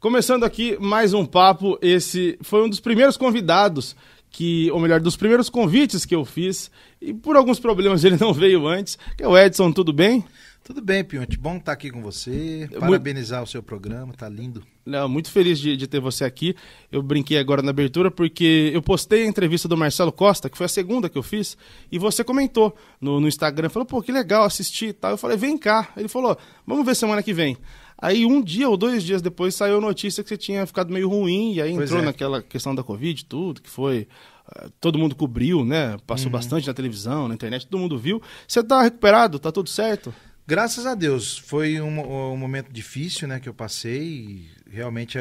Começando aqui mais um papo, esse foi um dos primeiros convidados que, ou melhor, dos primeiros convites que eu fiz, e por alguns problemas ele não veio antes, que é o Edson, tudo bem? Tudo bem, Pionte, bom estar aqui com você, parabenizar muito... o seu programa, tá lindo. Não, muito feliz de, de, ter você aqui, eu brinquei agora na abertura porque eu postei a entrevista do Marcelo Costa, que foi a segunda que eu fiz, e você comentou no, no Instagram, falou, pô, que legal assistir e tal, eu falei, vem cá, ele falou, vamos ver semana que vem. Aí um dia ou dois dias depois saiu a notícia que você tinha ficado meio ruim, e aí entrou é. naquela questão da Covid, tudo, que foi. Eh, todo mundo cobriu, né? Passou uhum. bastante na televisão, na internet, todo mundo viu. Você tá recuperado? Tá tudo certo? Graças a Deus. Foi um, um momento difícil, né? Que eu passei. Realmente,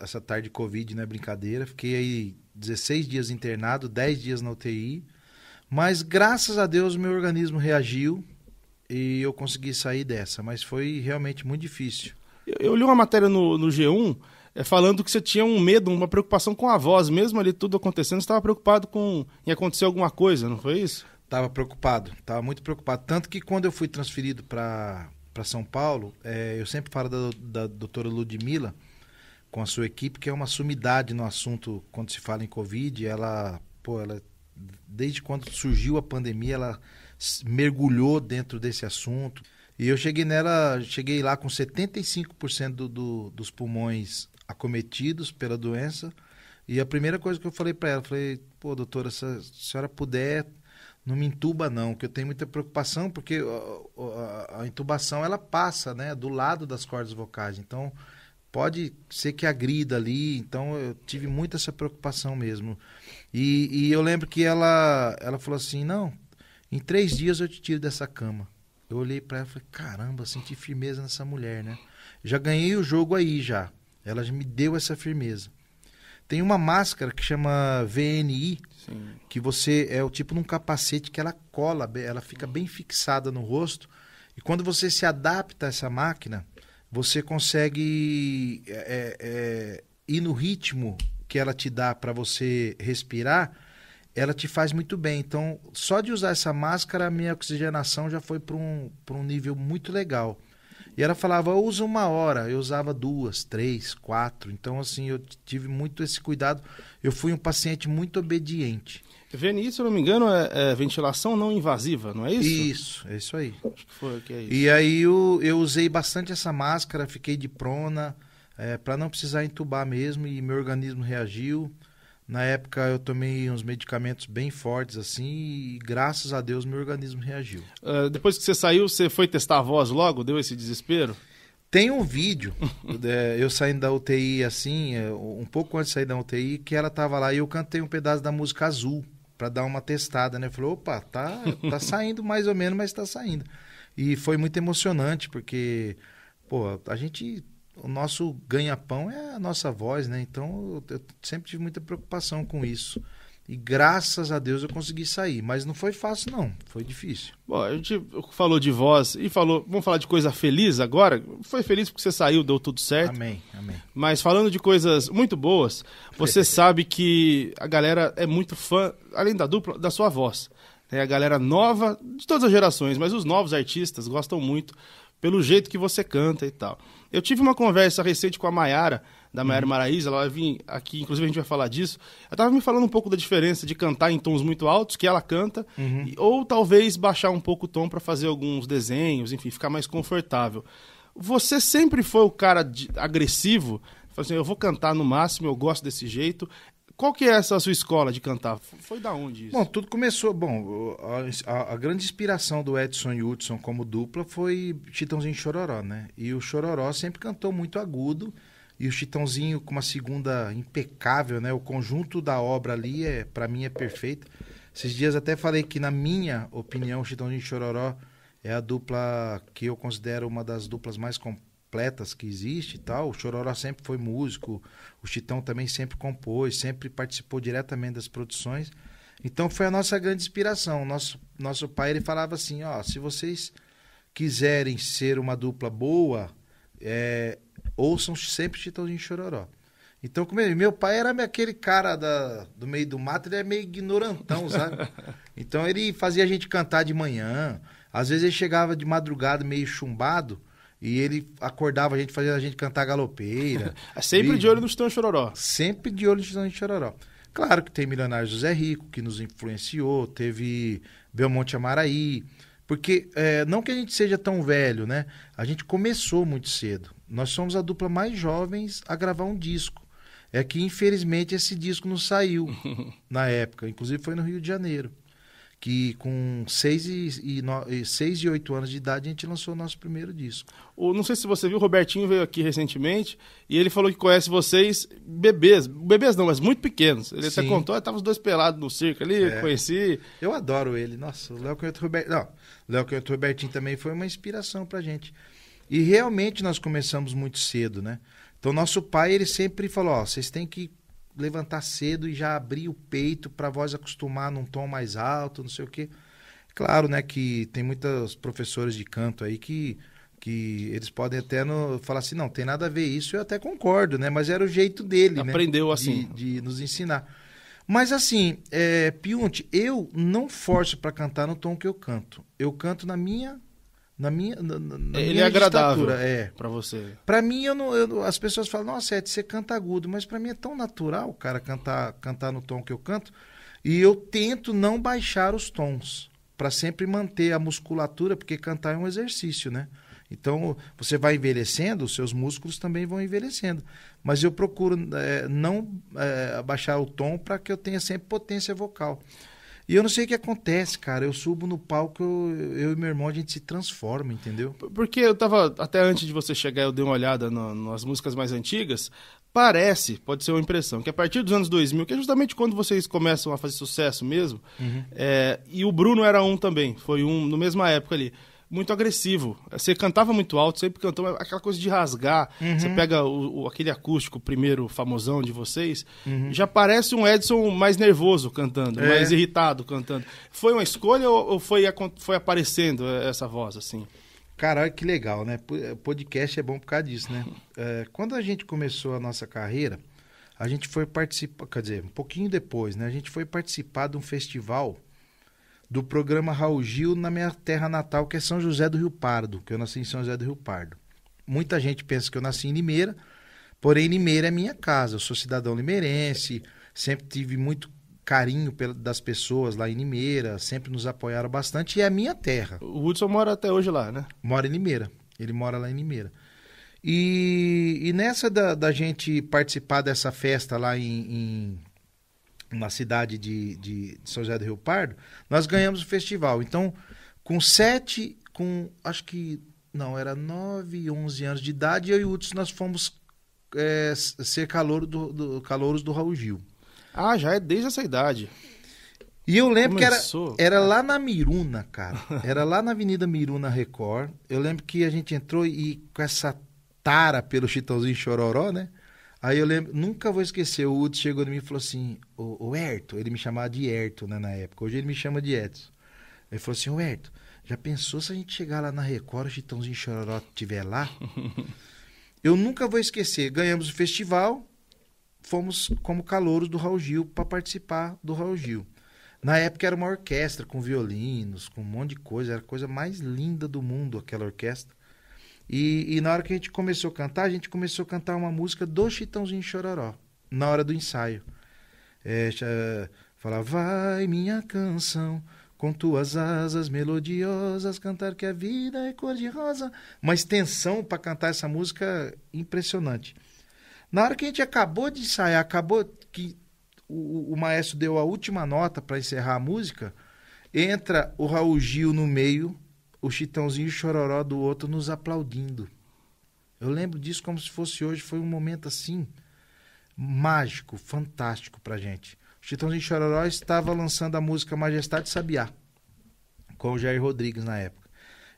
essa tarde de Covid não é brincadeira. Fiquei aí 16 dias internado, 10 dias na UTI. Mas graças a Deus, meu organismo reagiu e eu consegui sair dessa, mas foi realmente muito difícil. Eu, eu li uma matéria no, no G1 é, falando que você tinha um medo, uma preocupação com a voz, mesmo ali tudo acontecendo, você estava preocupado com em acontecer alguma coisa, não foi isso? Estava preocupado, estava muito preocupado. Tanto que quando eu fui transferido para São Paulo, é, eu sempre falo da, da doutora Ludmilla com a sua equipe, que é uma sumidade no assunto quando se fala em Covid. Ela, pô, ela desde quando surgiu a pandemia, ela mergulhou dentro desse assunto. E eu cheguei nela, cheguei lá com 75% do, do, dos pulmões acometidos pela doença. E a primeira coisa que eu falei para ela, falei, pô, doutora, se a senhora puder, não me intuba não, que eu tenho muita preocupação, porque a, a, a intubação ela passa, né, do lado das cordas vocais. Então, pode ser que agrida ali. Então, eu tive muita essa preocupação mesmo. E, e eu lembro que ela, ela falou assim, não, em três dias eu te tiro dessa cama. Eu olhei para ela e falei, caramba, senti firmeza nessa mulher, né? Já ganhei o jogo aí já. Ela me deu essa firmeza. Tem uma máscara que chama VNI, Sim. que você é o tipo de um capacete que ela cola, ela fica bem fixada no rosto. E quando você se adapta a essa máquina, você consegue é, é, é ir no ritmo que ela te dá para você respirar ela te faz muito bem. Então, só de usar essa máscara, a minha oxigenação já foi para um, um nível muito legal. E ela falava, eu uso uma hora, eu usava duas, três, quatro. Então, assim, eu tive muito esse cuidado. Eu fui um paciente muito obediente. VNI, se eu não me engano, é, é ventilação não invasiva, não é isso? Isso, é isso aí. Acho que foi que é isso. E aí eu, eu usei bastante essa máscara, fiquei de prona, é, para não precisar entubar mesmo, e meu organismo reagiu. Na época eu tomei uns medicamentos bem fortes assim e graças a Deus meu organismo reagiu. Uh, depois que você saiu, você foi testar a voz logo? Deu esse desespero? Tem um vídeo, é, eu saindo da UTI assim, é, um pouco antes de sair da UTI, que ela tava lá e eu cantei um pedaço da música azul para dar uma testada, né? Falou, opa, tá, tá saindo mais ou menos, mas tá saindo. E foi muito emocionante, porque, pô, a gente o nosso ganha-pão é a nossa voz, né? Então eu, eu, sempre tive muita preocupação com isso. E graças a Deus eu consegui sair, mas não foi fácil não, foi difícil. Bom, a gente falou de voz e falou, vamos falar de coisa feliz agora? Foi feliz porque você saiu, deu tudo certo. Amém, amém. Mas falando de coisas muito boas, você sabe que a galera é muito fã, além da dupla, da sua voz. É a galera nova, de todas as gerações, mas os novos artistas gostam muito pelo jeito que você canta e tal. Eu tive uma conversa recente com a Maiara, da Maiara uhum. Maraíza, ela vai vir aqui, inclusive a gente vai falar disso. Ela estava me falando um pouco da diferença de cantar em tons muito altos, que ela canta, uhum. e, ou talvez baixar um pouco o tom para fazer alguns desenhos, enfim, ficar mais confortável. Você sempre foi o cara de, agressivo? Assim, eu vou cantar no máximo, eu gosto desse jeito. Qual que é essa sua escola de cantar? Foi da onde isso? Bom, tudo começou. Bom, a, a, grande inspiração do Edson e Hudson como dupla foi Chitãozinho Chororó, né? E o Chororó sempre cantou muito agudo e o Chitãozinho com uma segunda impecável, né? O conjunto da obra ali é, para mim, é perfeito. Esses dias até falei que na minha opinião, o Chitãozinho Chororó é a dupla que eu considero uma das duplas mais completas completas que existe e tal. O Chororó sempre foi músico, o Chitão também sempre compôs, sempre participou diretamente das produções. Então foi a nossa grande inspiração. Nosso, nosso pai ele falava assim: ó, se vocês quiserem ser uma dupla boa, é, ouçam sempre Chitãozinho Chororó. Então, é, meu pai era aquele cara da, do meio do mato, ele é meio ignorantão, sabe? Então ele fazia a gente cantar de manhã. Às vezes ele chegava de madrugada meio chumbado e ele acordava a gente, fazia a gente cantar galopeira. É sempre e... de olho no Chitão Chororó. Sempre de olho no Chitão Chororó. Claro que tem Milionários José Rico, que nos influenciou, teve Belmonte Amaraí. Porque é, não que a gente seja tão velho, né? A gente começou muito cedo. Nós somos a dupla mais jovens a gravar um disco. É que, infelizmente, esse disco não saiu na época. Inclusive, foi no Rio de Janeiro que com 6 e, e, 6 e 8 anos de idade a gente lançou o nosso primeiro disco. O, não sei se você viu, o Robertinho veio aqui recentemente e ele falou que conhece vocês bebês, bebês não, mas muito pequenos. Ele Sim. até contou, estavam os dois pelados no circo ali, é. conheci. Eu adoro ele, nossa, o Léo Canhoto Robertinho, Léo Canhoto Robertinho também foi uma inspiração pra gente. E realmente nós começamos muito cedo, né? Então nosso pai, ele sempre falou, ó, vocês têm que levantar cedo e já abrir o peito para a voz acostumar num tom mais alto, não sei o quê. Claro, né, que tem muitas professores de canto aí que que eles podem até no, falar assim, não, tem nada a ver isso, eu até concordo, né? Mas era o jeito dele, né, Aprendeu né? assim. De, de, nos ensinar. Mas assim, é, eh, Piunte, eu não forço para cantar no tom que eu canto. Eu canto na minha na minha, na, na ele minha é agradável é. para você. Para mim eu não, eu, as pessoas falam, nossa, é você canta agudo, mas para mim é tão natural, o cara, cantar, cantar no tom que eu canto, e eu tento não baixar os tons, para sempre manter a musculatura, porque cantar é um exercício, né? Então, você vai envelhecendo, os seus músculos também vão envelhecendo. Mas eu procuro é, não é, baixar o tom para que eu tenha sempre potência vocal. E eu não sei o que acontece, cara. Eu subo no palco, eu, eu e meu irmão, a gente se transforma, entendeu? Porque eu tava. Até antes de você chegar, eu dei uma olhada no, nas músicas mais antigas. Parece, pode ser uma impressão, que a partir dos anos 2000, que é justamente quando vocês começam a fazer sucesso mesmo, uhum. é, e o Bruno era um também, foi um, na mesma época ali muito agressivo. Você cantava muito alto, sempre cantou aquela coisa de rasgar. Uhum. Você pega o, o, aquele acústico primeiro famosão de vocês, uhum. já parece um Edson mais nervoso cantando, é. mais irritado cantando. Foi uma escolha ou, ou foi, foi aparecendo eh, essa voz assim? Caralho, que legal, né? Eh, podcast é bom por causa disso, né? É, quando a gente começou a nossa carreira, a gente foi participar, quer dizer, um pouquinho depois, né? A gente foi participar de um festival do programa Raul Gil na minha terra natal, que é São José do Rio Pardo, que eu nasci em São José do Rio Pardo. Muita gente pensa que eu nasci em Limeira, porém Limeira é minha casa, eu sou cidadão limeirense, sempre tive muito carinho das pessoas lá em Limeira, sempre nos apoiaram bastante e é a minha terra. O Hudson mora até hoje lá, né? Mora em Limeira, ele mora lá em Limeira. E, e nessa da, da gente participar dessa festa lá em, em na cidade de, de São José do Rio Pardo, nós ganhamos o festival. Então, com sete, com acho que não, era 9, 11 anos de idade, eu e outros, nós fomos é, ser caloros do, do, calouros do Raul Gil. Ah, já é desde essa idade. E eu lembro Começou, que era, era lá na Miruna, cara. Era lá na Avenida Miruna Record. Eu lembro que a gente entrou e com essa tara pelo Chitãozinho Chororó, né? Aí eu lembro, nunca vou esquecer, o Udo chegou em mim e falou assim, o, o Erto, ele me chamava de Erto né, na época, hoje ele me chama de Edson. Ele falou assim, o Erto, já pensou se a gente chegar lá na Record, o Chitãozinho Chororó estiver lá? eu nunca vou esquecer, ganhamos o festival, fomos como calouros do Raul Gil para participar do Raul Gil. Na época era uma orquestra com violinos, com um monte de coisa, era a coisa mais linda do mundo aquela orquestra. E, e, na hora que a gente começou a cantar, a gente começou a cantar uma música do Chitãozinho Chororó, na hora do ensaio. É, fala, vai minha canção, com tuas asas melodiosas, cantar que a vida é cor de rosa. Uma extensão para cantar essa música impressionante. Na hora que a gente acabou de ensaiar, acabou que o, o maestro deu a última nota para encerrar a música, entra o Raul Gil no meio o Chitãozinho e o Chororó do outro nos aplaudindo. Eu lembro disso como se fosse hoje, foi um momento assim mágico, fantástico pra gente. O Chitãozinho e Chororó estava lançando a música Majestade Sabiá com o Jair Rodrigues na época.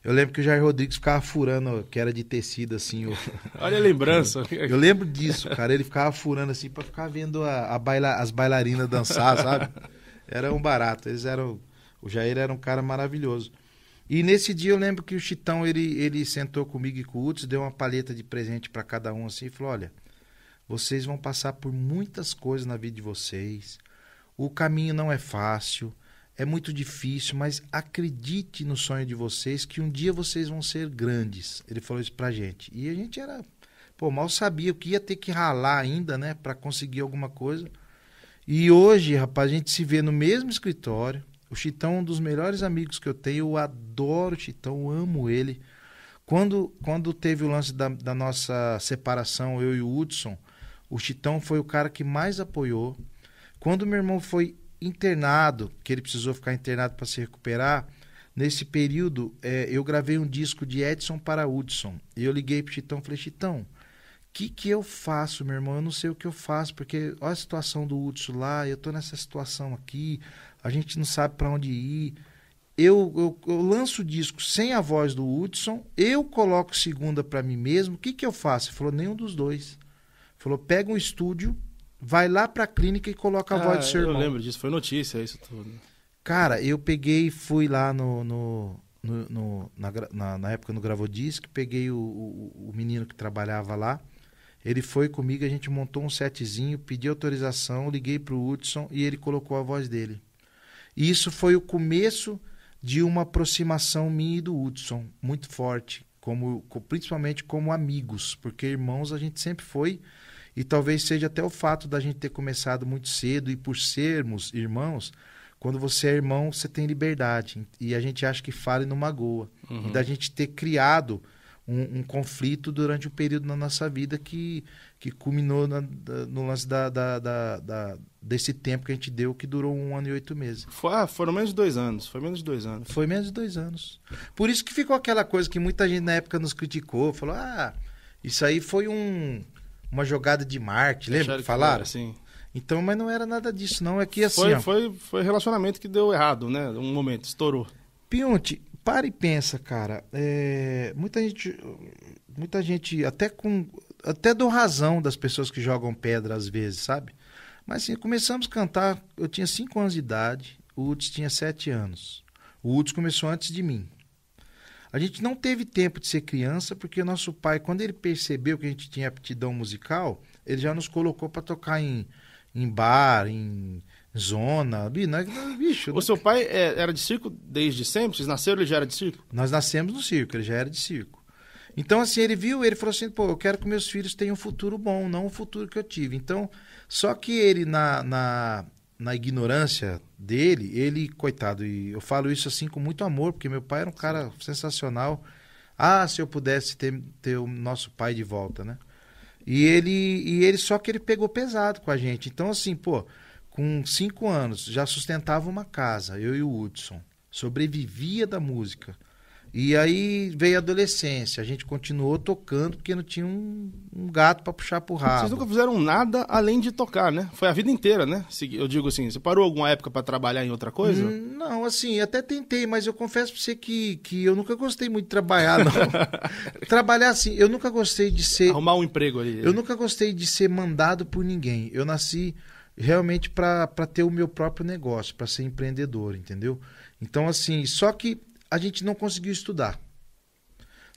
Eu lembro que o Jair Rodrigues ficava furando, que era de tecido, assim. O... Olha a lembrança. Eu lembro disso, cara. Ele ficava furando, assim, para ficar vendo a, a baila... as bailarinas dançar, sabe? Era um barato. Eles eram... O Jair era um cara maravilhoso. E nesse dia eu lembro que o Chitão, ele, ele sentou comigo e com o Uts, deu uma palheta de presente para cada um assim e falou: olha, vocês vão passar por muitas coisas na vida de vocês. O caminho não é fácil, é muito difícil, mas acredite no sonho de vocês que um dia vocês vão ser grandes. Ele falou isso pra gente. E a gente era, pô, mal sabia o que ia ter que ralar ainda, né, para conseguir alguma coisa. E hoje, rapaz, a gente se vê no mesmo escritório o Chitão é um dos melhores amigos que eu tenho. Eu adoro o Chitão, amo ele. Quando, quando teve o lance da, da nossa separação, eu e o Hudson, o Chitão foi o cara que mais apoiou. Quando meu irmão foi internado, que ele precisou ficar internado para se recuperar, nesse período é, eu gravei um disco de Edson para Hudson. E eu liguei pro Chitão e falei, Chitão, que que eu faço, meu irmão? Eu não sei o que eu faço, porque olha a situação do Hudson lá, eu tô nessa situação aqui, a gente não sabe para onde ir. Eu, eu, eu, lanço o disco sem a voz do Hudson, eu coloco segunda para mim mesmo, o que, que eu faço? Ele falou, nenhum dos dois. Ele falou, pega um estúdio, vai lá para a clínica e coloca a ah, voz do ah, seu eu irmão. Eu lembro disso, foi notícia isso tudo. Cara, eu peguei e fui lá no, no, no, no na, na, na, época no disco peguei o, o, o menino que trabalhava lá, ele foi comigo, a gente montou um setzinho, pedi autorização, liguei pro Hudson e ele colocou a voz dele. E isso foi o começo de uma aproximação minha e do Hudson, muito forte, como principalmente como amigos, porque irmãos a gente sempre foi. E talvez seja até o fato da gente ter começado muito cedo e por sermos irmãos, quando você é irmão, você tem liberdade. E a gente acha que fala e não magoa. Uhum. E da gente ter criado um, um, conflito durante um período na nossa vida que, que culminou na, da, no lance da, da, da, desse tempo que a gente deu, que durou um ano e oito meses. Foi, ah, foram menos de dois anos. Foi menos de dois anos. Foi menos de dois anos. Por isso que ficou aquela coisa que muita gente na época nos criticou, falou: ah, isso aí foi um, uma jogada de marketing, lembra? que falaram? Era, sim. Então, mas não era nada disso, não. É que assim. Foi, ó, foi, foi relacionamento que deu errado, né? Um momento, estourou. Pionte, para e pensa, cara. É, muita gente, muita gente até com, até razão das pessoas que jogam pedra às vezes, sabe? Mas assim, começamos a cantar. Eu tinha 5 anos de idade, o Uds tinha 7 anos. O Uds começou antes de mim. A gente não teve tempo de ser criança porque nosso pai, quando ele percebeu que a gente tinha aptidão musical, ele já nos colocou para tocar em, em bar, em zona. Bicho, né? o seu pai é, era de circo desde sempre? Vocês nasceram, ele já era de circo? Nós nascemos no circo, ele já era de circo. Então, assim, ele viu, ele falou assim, pô, eu quero que meus filhos tenham um futuro bom, não o futuro que eu tive. Então, só que ele, na, na, na ignorância dele, ele, coitado, e eu falo isso assim com muito amor, porque meu pai era um cara sensacional. Ah, se eu pudesse ter, ter o nosso pai de volta, né? E ele, e ele só que ele pegou pesado com a gente. Então, assim, pô, com cinco anos, já sustentava uma casa, eu e o Hudson. Sobrevivia da música. E aí veio a adolescência, a gente continuou tocando porque não tinha um, um gato para puxar pro rabo. Vocês nunca fizeram nada além de tocar, né? Foi a vida inteira, né? Eu digo assim, você parou alguma época para trabalhar em outra coisa? Hum, não, assim, até tentei, mas eu confesso para você que, que eu nunca gostei muito de trabalhar, não. trabalhar assim, eu nunca gostei de ser... Arrumar um emprego ali. Eu nunca gostei de ser mandado por ninguém. Eu nasci realmente para ter o meu próprio negócio, para ser empreendedor, entendeu? Então, assim, só que a gente não conseguiu estudar.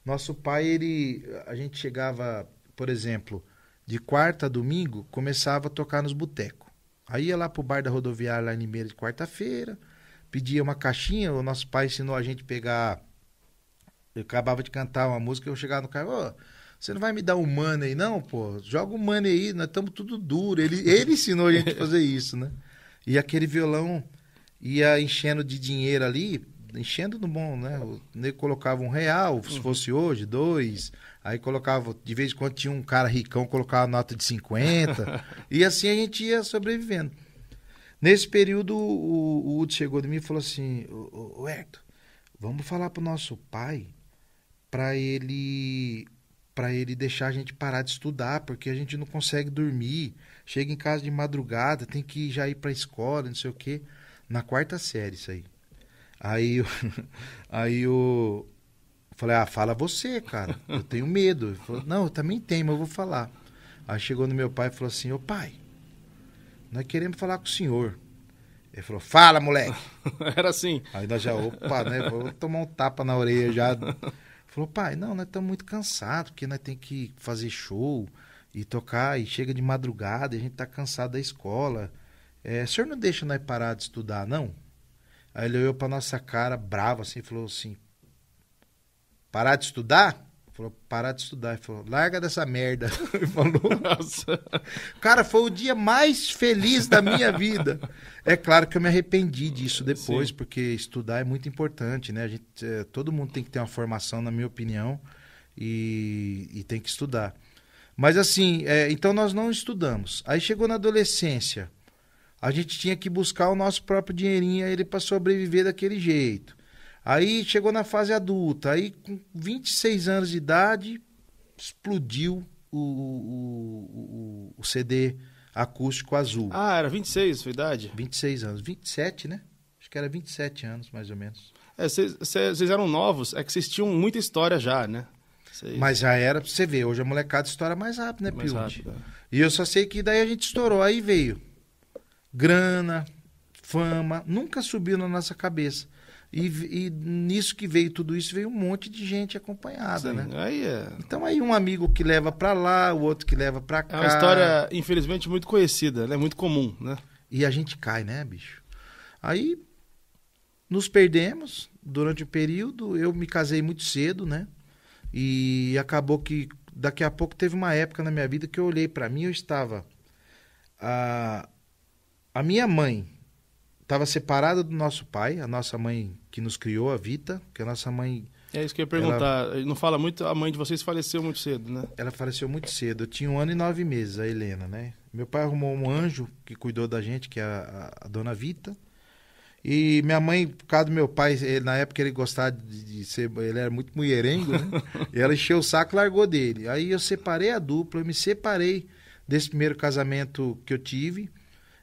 Nosso pai, ele. A gente chegava, por exemplo, de quarta a domingo, começava a tocar nos botecos. Aí ia lá pro bar da rodoviária lá em Limeira de quarta-feira, pedia uma caixinha, o nosso pai ensinou a gente pegar. Eu acabava de cantar uma música, eu chegava no carro, oh, você não vai me dar o um money, não, pô? Joga o money aí, nós estamos tudo duro. Ele, ele ensinou a gente a fazer isso, né? E aquele violão ia enchendo de dinheiro ali, enchendo no bom, né? O nego colocava um real, se uhum. fosse hoje, dois. Aí colocava, de vez em quando tinha um cara ricão, colocava nota de 50. e assim a gente ia sobrevivendo. Nesse período, o, o Udo chegou de mim e falou assim: o, Hector, vamos falar pro nosso pai para ele para ele deixar a gente parar de estudar, porque a gente não consegue dormir, chega em casa de madrugada, tem que já ir para a escola, não sei o quê. Na quarta série, isso aí. Aí, eu, aí eu falei, ah, fala você, cara, eu tenho medo. Ele falou, não, eu também tenho, mas eu vou falar. Aí chegou no meu pai e falou assim, ô pai, nós queremos falar com o senhor. Ele falou, fala, moleque. Era assim. Aí nós já, opa, né? Vou tomar um tapa na orelha já. Falou, pai, não, nós estamos muito cansados, porque nós tem que fazer show e tocar, e chega de madrugada, e a gente está cansado da escola. É, o senhor não deixa nós parar de estudar, não? Aí ele olhou para nossa cara, bravo, assim, falou assim: Parar de estudar? Falou, parar de estudar. Ele falou, larga dessa merda. Ele falou. Nossa. Cara, foi o dia mais feliz da minha vida. É claro que eu me arrependi disso depois, Sim. porque estudar é muito importante, né? A gente, é, todo mundo tem que ter uma formação, na minha opinião, e, e tem que estudar. Mas assim, é, então nós não estudamos. Aí chegou na adolescência, a gente tinha que buscar o nosso próprio dinheirinho, ele para sobreviver daquele jeito. Aí chegou na fase adulta, aí com 26 anos de idade, explodiu o, o, o, o CD acústico azul. Ah, era 26 a sua idade? 26 anos. 27, né? Acho que era 27 anos, mais ou menos. É, Vocês eram novos, é que vocês tinham muita história já, né? Cês... Mas já era, você vê, hoje a molecada estoura mais rápido, né, mais é. E eu só sei que daí a gente estourou, aí veio grana, fama, nunca subiu na nossa cabeça. E, e, nisso que veio tudo isso, veio um monte de gente acompanhada, Sim, né? Aí é... Então aí um amigo que leva para lá, o outro que leva para cá. É uma história, infelizmente, muito conhecida, né? Muito comum, né? E a gente cai, né, bicho? Aí nos perdemos durante o período, eu me casei muito cedo, né? E acabou que daqui a pouco teve uma época na minha vida que eu olhei para mim, eu estava a a minha mãe estava separada do nosso pai, a nossa mãe que nos criou, a Vita, que a nossa mãe. É isso que eu ia perguntar. Ela, não fala muito, a mãe de vocês faleceu muito cedo, né? Ela faleceu muito cedo. Eu tinha um ano e nove meses, a Helena, né? Meu pai arrumou um anjo que cuidou da gente, que é a, a, dona Vita. E minha mãe, por causa do meu pai, ele, eh, na época ele gostava de, de, ser. Ele era muito mulherengo, né? e ela encheu o saco e largou dele. Aí eu separei a dupla, eu me separei desse primeiro casamento que eu tive.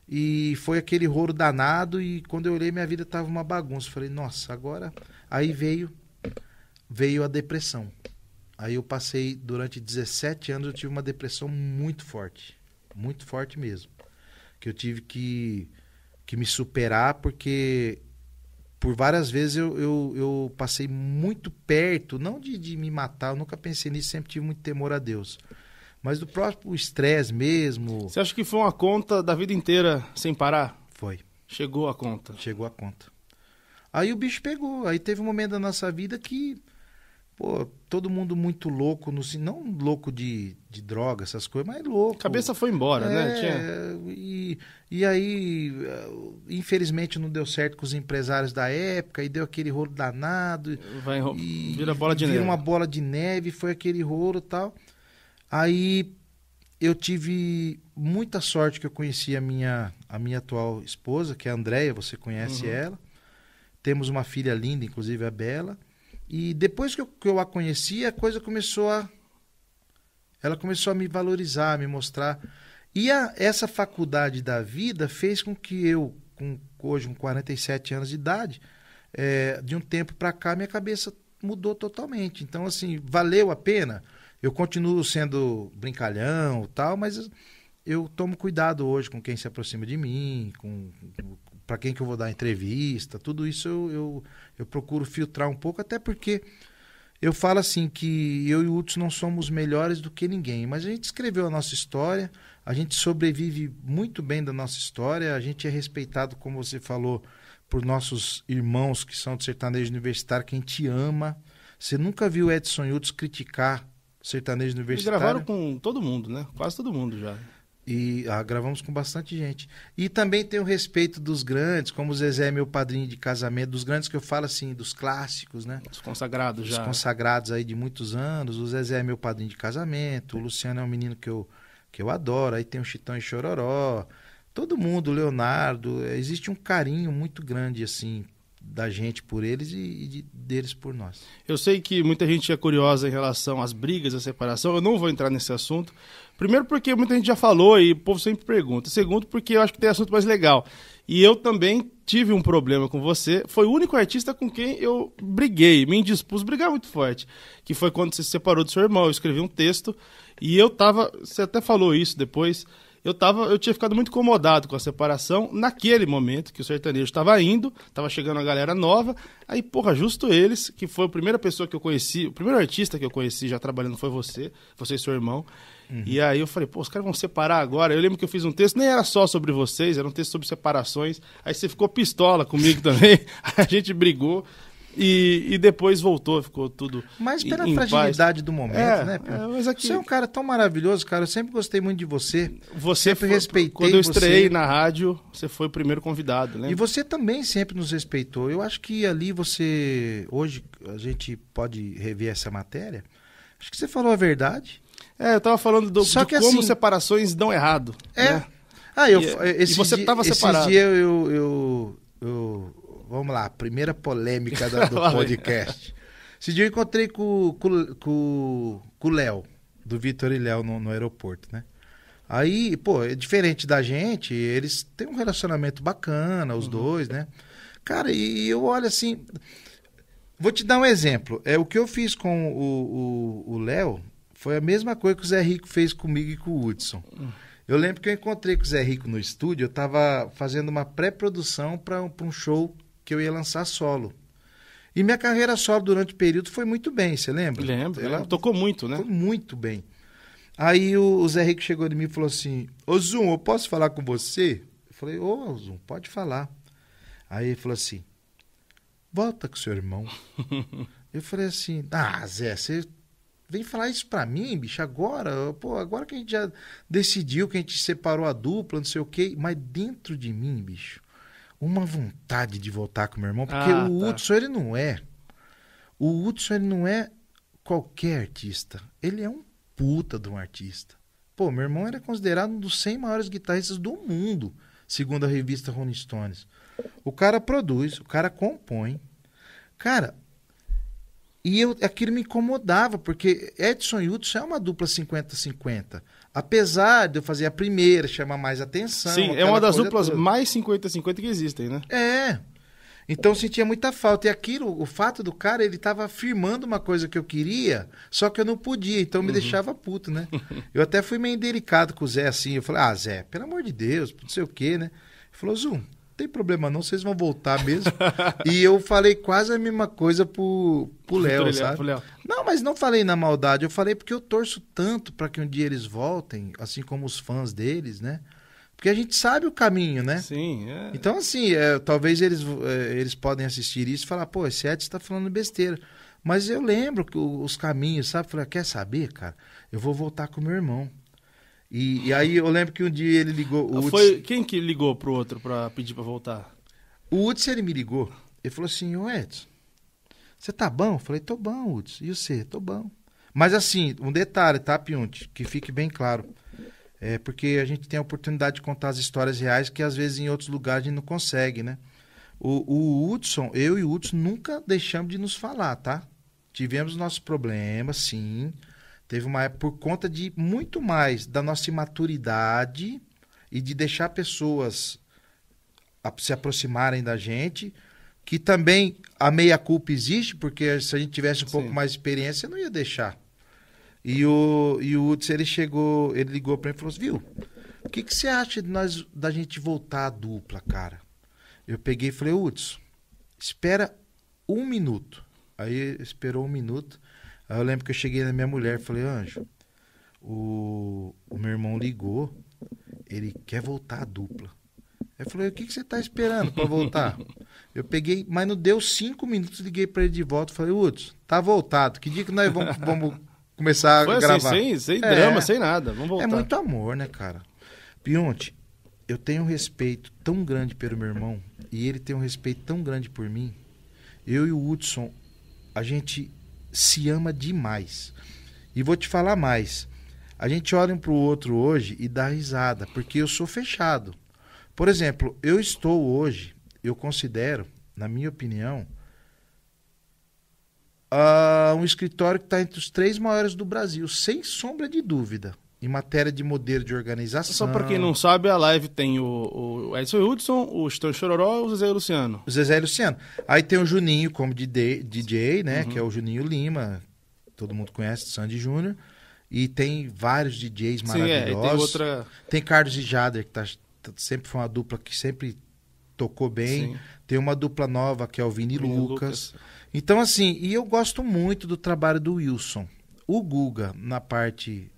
E foi aquele rolo danado e quando eu olhei minha vida tava uma bagunça. Falei, nossa, agora aí veio veio a depressão. Aí eu passei durante 17 anos eu tive uma depressão muito forte, muito forte mesmo, que eu tive que que me superar porque por várias vezes eu, eu, eu passei muito perto, não de, de me matar, eu nunca pensei nisso, sempre tive muito temor a Deus mas do próprio estresse mesmo. Você acha que foi uma conta da vida inteira sem parar? Foi. Chegou a conta. Chegou a conta. Aí o bicho pegou. Aí teve um momento da nossa vida que, pô, todo mundo muito louco, no, não louco de, de droga, essas coisas, mas louco. cabeça foi embora, né? é, né? Tinha... E, e aí, infelizmente, não deu certo com os empresários da época, e deu aquele rolo danado. Vai, e, vira bola de vira neve. Vira uma bola de neve, foi aquele rolo e tal. Aí eu tive muita sorte que eu conheci a minha, a minha atual esposa, que é a Andréia, você conhece uhum. ela. Temos uma filha linda, inclusive a Bela. E depois que eu, que eu a conheci, a coisa começou a. Ela começou a me valorizar, a me mostrar. E a, essa faculdade da vida fez com que eu, com, hoje com 47 anos de idade, é, de um tempo para cá, minha cabeça mudou totalmente. Então, assim, valeu a pena? Eu continuo sendo brincalhão tal, mas eu tomo cuidado hoje com quem se aproxima de mim, com, com para quem que eu vou dar entrevista, tudo isso eu, eu, eu procuro filtrar um pouco, até porque eu falo assim que eu e o Uts não somos melhores do que ninguém, mas a gente escreveu a nossa história, a gente sobrevive muito bem da nossa história, a gente é respeitado, como você falou, por nossos irmãos que são de sertanejo universitário, quem te ama. Você nunca viu Edson Hudson criticar sertanejo universitário. Eles gravaram com todo mundo, né? Quase todo mundo já. E ah, gravamos com bastante gente. E também tem o respeito dos grandes, como o Zezé é meu padrinho de casamento, dos grandes que eu falo assim, dos clássicos, né? Os consagrados já. Os consagrados aí de muitos anos. O Zezé é meu padrinho de casamento, o Luciano é um menino que eu, que eu adoro. Aí tem o Chitão e Chororó. Todo mundo, Leonardo, existe um carinho muito grande, assim, da gente por eles e, e de, deles por nós. Eu sei que muita gente é curiosa em relação às brigas, à separação. Eu não vou entrar nesse assunto. Primeiro, porque muita gente já falou e o povo sempre pergunta. Segundo, porque eu acho que tem assunto mais legal. E eu também tive um problema com você. Foi o único artista com quem eu briguei, me indispus brigar muito forte. Que foi quando você se separou do seu irmão. Eu escrevi um texto e eu tava. Você até falou isso depois eu tava, eu tinha ficado muito incomodado com a separação naquele momento que o sertanejo estava indo, estava chegando a galera nova. Aí, porra, justo eles, que foi a primeira pessoa que eu conheci, o primeiro artista que eu conheci já trabalhando foi você, você e seu irmão. Uhum. E aí eu falei, pô, os caras vão separar agora. Eu lembro que eu fiz um texto, nem era só sobre vocês, era um texto sobre separações. Aí você ficou pistola comigo também, a gente brigou. E, e depois voltou, ficou tudo. Mas pela em, fragilidade do momento, é, né, É, mas aqui... Você é um cara tão maravilhoso, cara. Eu sempre gostei muito de você. Você sempre foi, respeitei. Quando eu estreiei você... na rádio, você foi o primeiro convidado, né E você também sempre nos respeitou. Eu acho que ali você. Hoje a gente pode rever essa matéria. Acho que você falou a verdade. É, eu tava falando do, Só que de como assim, separações dão errado. É. Né? Ah, eu, e, esse e você dia, tava separado. Esse dia eu, eu, eu vamos lá, primeira polêmica do, do podcast. Esse dia eu encontrei com, com, com, com o Léo, do Vitor e Léo no, no aeroporto, né? Aí, pô, é diferente da gente, eles têm um relacionamento bacana, os uhum. dois, né? Cara, e, eu olho assim. Vou te dar um exemplo. É o que eu fiz com o Léo foi a mesma coisa que o Zé Rico fez comigo e com o Hudson. Hum. Eu lembro que eu encontrei com o Zé Rico no estúdio, eu tava fazendo uma pré-produção para um, um show que eu ia lançar solo. E minha carreira solo durante o período foi muito bem, você lembra? Lembro, é, ela tocou muito, né? Tocou muito bem. Aí o, Zé Henrique chegou de mim e falou assim: Ô Zoom, eu posso falar com você? Eu falei: Ô Zoom, pode falar. Aí ele falou assim: Volta com seu irmão. eu falei assim: Ah, Zé, você vem falar isso pra mim, bicho, agora? Pô, agora que a gente já decidiu, que a gente separou a dupla, não sei o quê. Mas dentro de mim, bicho, uma vontade de voltar com meu irmão, porque ah, o tá. Hudson ele não é. O Hudson ele não é qualquer artista. Ele é um puta de um artista. Pô, meu irmão era considerado um dos 100 maiores guitarristas do mundo, segundo a revista Rolling Stones. O cara produz, o cara compõe. Cara, e eu, aquilo me incomodava, porque Edson e Hudson é uma dupla 50-50. Apesar de eu fazer a primeira, chamar mais atenção. Sim, é uma das duplas toda. mais 50-50 que existem, né? É. Então eu sentia muita falta. E aquilo, o fato do cara, ele estava afirmando uma coisa que eu queria, só que eu não podia, então me uhum. deixava puto, né? eu até fui meio delicado com o Zé assim. Eu falei, ah, Zé, pelo amor de Deus, não sei o quê, né? Ele falou, Zoom, tem problema não, vocês vão voltar mesmo. e eu falei quase a mesma coisa pro, pro Léo, sabe? Léo. Não, mas não falei na maldade, eu falei porque eu torço tanto para que um dia eles voltem, assim como os fãs deles, né? Porque a gente sabe o caminho, né? Sim. É. Então, assim, é, talvez eles, é, eles podem assistir isso e falar, pô, esse Edson tá falando besteira. Mas eu lembro que os caminhos, sabe? Falei, quer saber, cara? Eu vou voltar com meu irmão. E, e, aí eu lembro que um dia ele ligou. O Foi quem que ligou pro outro para pedir para voltar? O Uts ele me ligou. Ele falou assim, ô Edson, você tá bom? Eu falei, tô bom, Uts. E você? Tô bom. Mas assim, um detalhe, tá, Pionte? Que fique bem claro. É porque a gente tem a oportunidade de contar as histórias reais que às vezes em outros lugares a gente não consegue, né? O, o Hudson, eu e o Hudson nunca deixamos de nos falar, tá? Tivemos nossos problemas, sim. Teve uma época por conta de muito mais da nossa imaturidade e de deixar pessoas se aproximarem da gente, que também a meia-culpa existe, porque se a gente tivesse um Sim. pouco mais de experiência, não ia deixar. E o, e o Hudson, ele chegou, ele ligou para mim e falou assim, viu, o que, que você acha de nós, da gente voltar à dupla, cara? Eu peguei e falei, Hudson, espera um minuto. Aí esperou um minuto. Aí eu lembro que eu cheguei na minha mulher e falei, Anjo, o, o meu irmão ligou, ele quer voltar à dupla. Aí eu falei, o que, que você tá esperando para voltar? eu peguei, mas não deu cinco minutos, liguei para ele de volta falei, Hudson, tá voltado, que dia que nós vamos, vamos começar Foi a assim, gravar? Sem, sem é, drama, sem nada, vamos é voltar. É muito amor, né, cara? Pionte, eu tenho um respeito tão grande pelo meu irmão e ele tem um respeito tão grande por mim. Eu e o Hudson, a gente se ama demais. E vou te falar mais. A gente olha um pro outro hoje e dá risada, porque eu sou fechado. Por exemplo, eu estou hoje, eu considero, na minha opinião, uh, um escritório que está entre os três maiores do Brasil, sem sombra de dúvida em matéria de modelo de organização. Só para quem não sabe, a live tem o, o Edson Hudson, o Stan Chororó e o Zezé Luciano. O Zezé Luciano. Aí tem o Juninho como DJ, né? Uhum. Que é o Juninho Lima, todo mundo conhece, Sandy Júnior. E tem vários DJs maravilhosos. Sim, é, tem outra... Tem Carlos e Jader, que tá, tá, sempre foi uma dupla que sempre tocou bem. Sim. Tem uma dupla nova, que é o Vini, Vini Lucas. Lucas. Então, assim, e eu gosto muito do trabalho do Wilson. O Guga, na parte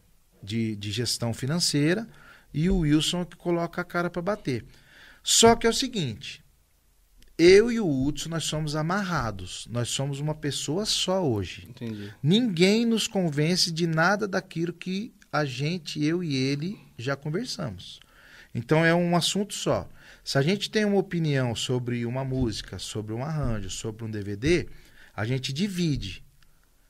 de, de gestão financeira e o Wilson é que coloca a cara para bater. Só que é o seguinte, eu e o Hudson, nós somos amarrados. Nós somos uma pessoa só hoje. Entendi. Ninguém nos convence de nada daquilo que a gente, eu e ele, já conversamos. Então é um assunto só. Se a gente tem uma opinião sobre uma música, sobre um arranjo, sobre um DVD, a gente divide.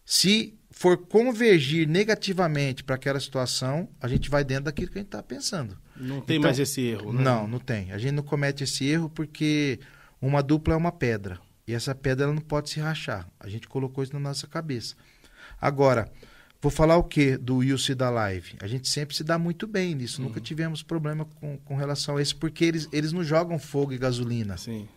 Se for convergir negativamente para aquela situação, a gente vai dentro daquilo que a gente está pensando. Não tem então, mais esse erro, né? Não, não tem. A gente não comete esse erro porque uma dupla é uma pedra. E essa pedra não pode se rachar. A gente colocou isso na nossa cabeça. Agora, vou falar o que do Wilson da Live? A gente sempre se dá muito bem nisso. Uhum. Nunca hum. tivemos problema com, com relação a isso, porque eles, eles não jogam fogo e gasolina. Sim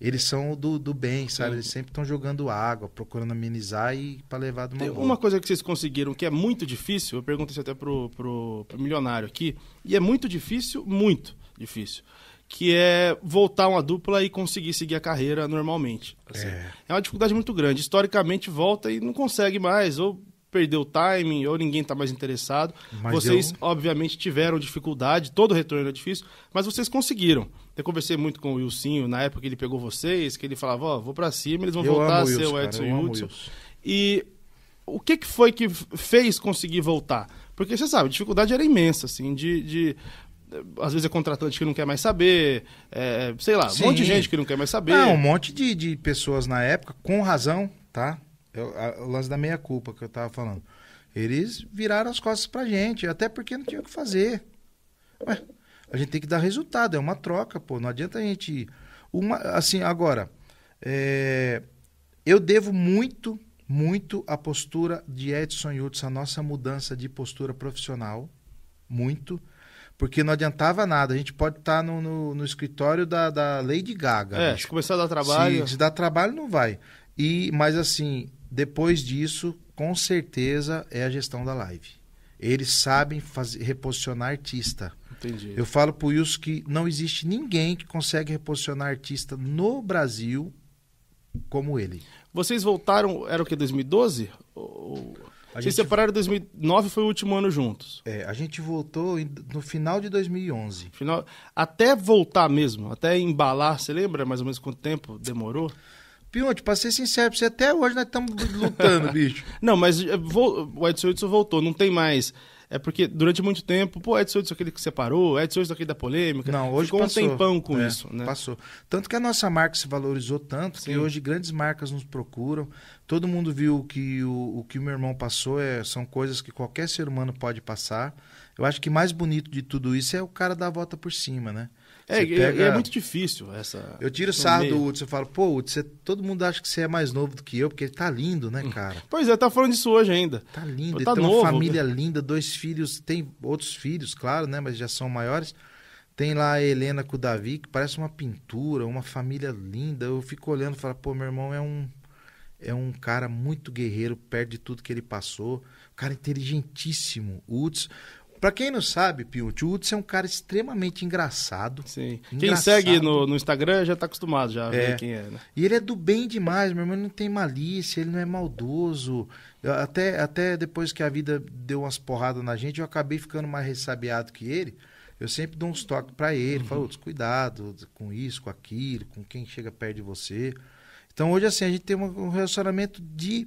eles são do, do bem, sabe? Sim. Eles sempre estão jogando água, procurando amenizar e para levar de uma Tem boa. uma coisa que vocês conseguiram que é muito difícil, eu pergunto isso até pro, pro, pro milionário aqui, e é muito difícil, muito difícil, que é voltar uma dupla e conseguir seguir a carreira normalmente. Assim, é. é uma dificuldade muito grande. Historicamente volta e não consegue mais, ou perdeu o timing ou ninguém está mais interessado. Mas vocês, eu... obviamente, tiveram dificuldade, todo retorno é difícil, mas vocês conseguiram. Eu conversei muito com o Wilson na época que ele pegou vocês, que ele falava, ó, oh, vou para cima, eles vão eu voltar a ser Wilson, o Edson cara, Hudson. E o que, que foi que fez conseguir voltar? Porque você sabe, a dificuldade era imensa, assim, de, de às vezes é contratante que não quer mais saber, é, sei lá, Sim. um monte de gente que não quer mais saber. Não, um monte de, de pessoas na época, com razão, tá? Eu, a, o lance da meia-culpa que eu tava falando. Eles viraram as costas pra gente, até porque não tinha o que fazer. Ué, a gente tem que dar resultado, é uma troca, pô. Não adianta a gente. Uma, assim, agora, é, eu devo muito, muito a postura de Edson Yutz, a nossa mudança de postura profissional. Muito. Porque não adiantava nada. A gente pode estar tá no, no, no, escritório da, da Lady Gaga. É, se começar a dar trabalho. Se, se dar trabalho, não vai. E, mas assim, depois disso, com certeza, é a gestão da live. Eles sabem fazer, reposicionar artista. Entendi. Eu falo por isso que não existe ninguém que consegue reposicionar artista no Brasil como ele. Vocês voltaram, era o que, 2012? Ou... Vocês gente... separaram em 2009, foi o último ano juntos. É, a gente voltou no final de 2011. Final... Até voltar mesmo, até embalar, você lembra mais ou menos quanto tempo demorou? Pionte, tipo, pra ser sincero você, até hoje nós estamos lutando, bicho. não, mas eh, o Edson Hudson voltou, não tem mais. É porque durante muito tempo, pô, Edson Hudson é aquele que separou, Edson Hudson é aquele da polêmica. Não, hoje ficou passou. um tempão com é, isso, né? Passou. Tanto que a nossa marca se valorizou tanto Sim. que hoje grandes marcas nos procuram. Todo mundo viu que o, o que o meu irmão passou é, são coisas que qualquer ser humano pode passar. Eu acho que mais bonito de tudo isso é o cara dar a volta por cima, né? É, pega... é muito difícil essa. Eu tiro sarro do Hudson, eu falo, pô, Hudson, todo mundo acha que você é mais novo do que eu, porque ele tá lindo, né, hum. cara? Pois é, tá falando disso hoje ainda. Tá lindo, pô, tá ele novo, tem uma família linda, dois filhos, tem outros filhos, claro, né, mas já são maiores. Tem lá a Helena com o Davi, que parece uma pintura, uma família linda. Eu fico olhando e falo, pô, meu irmão é um é um cara muito guerreiro, perde tudo que ele passou. Um cara inteligentíssimo. O Hudson, Pra quem não sabe, Piuti, o Hudson é um cara extremamente engraçado. Sim. Engraçado. Quem segue no, no, Instagram já tá acostumado já a é. ver quem é, né? E ele é do bem demais, meu irmão, ele não tem malícia, ele não é maldoso. Eu, até, até depois que a vida deu umas porradas na gente, eu acabei ficando mais ressabiado que ele. Eu sempre dou uns toques para ele, uhum. falo, cuidado com isso, com aquilo, com quem chega perto de você. Então hoje, assim, a gente tem um relacionamento de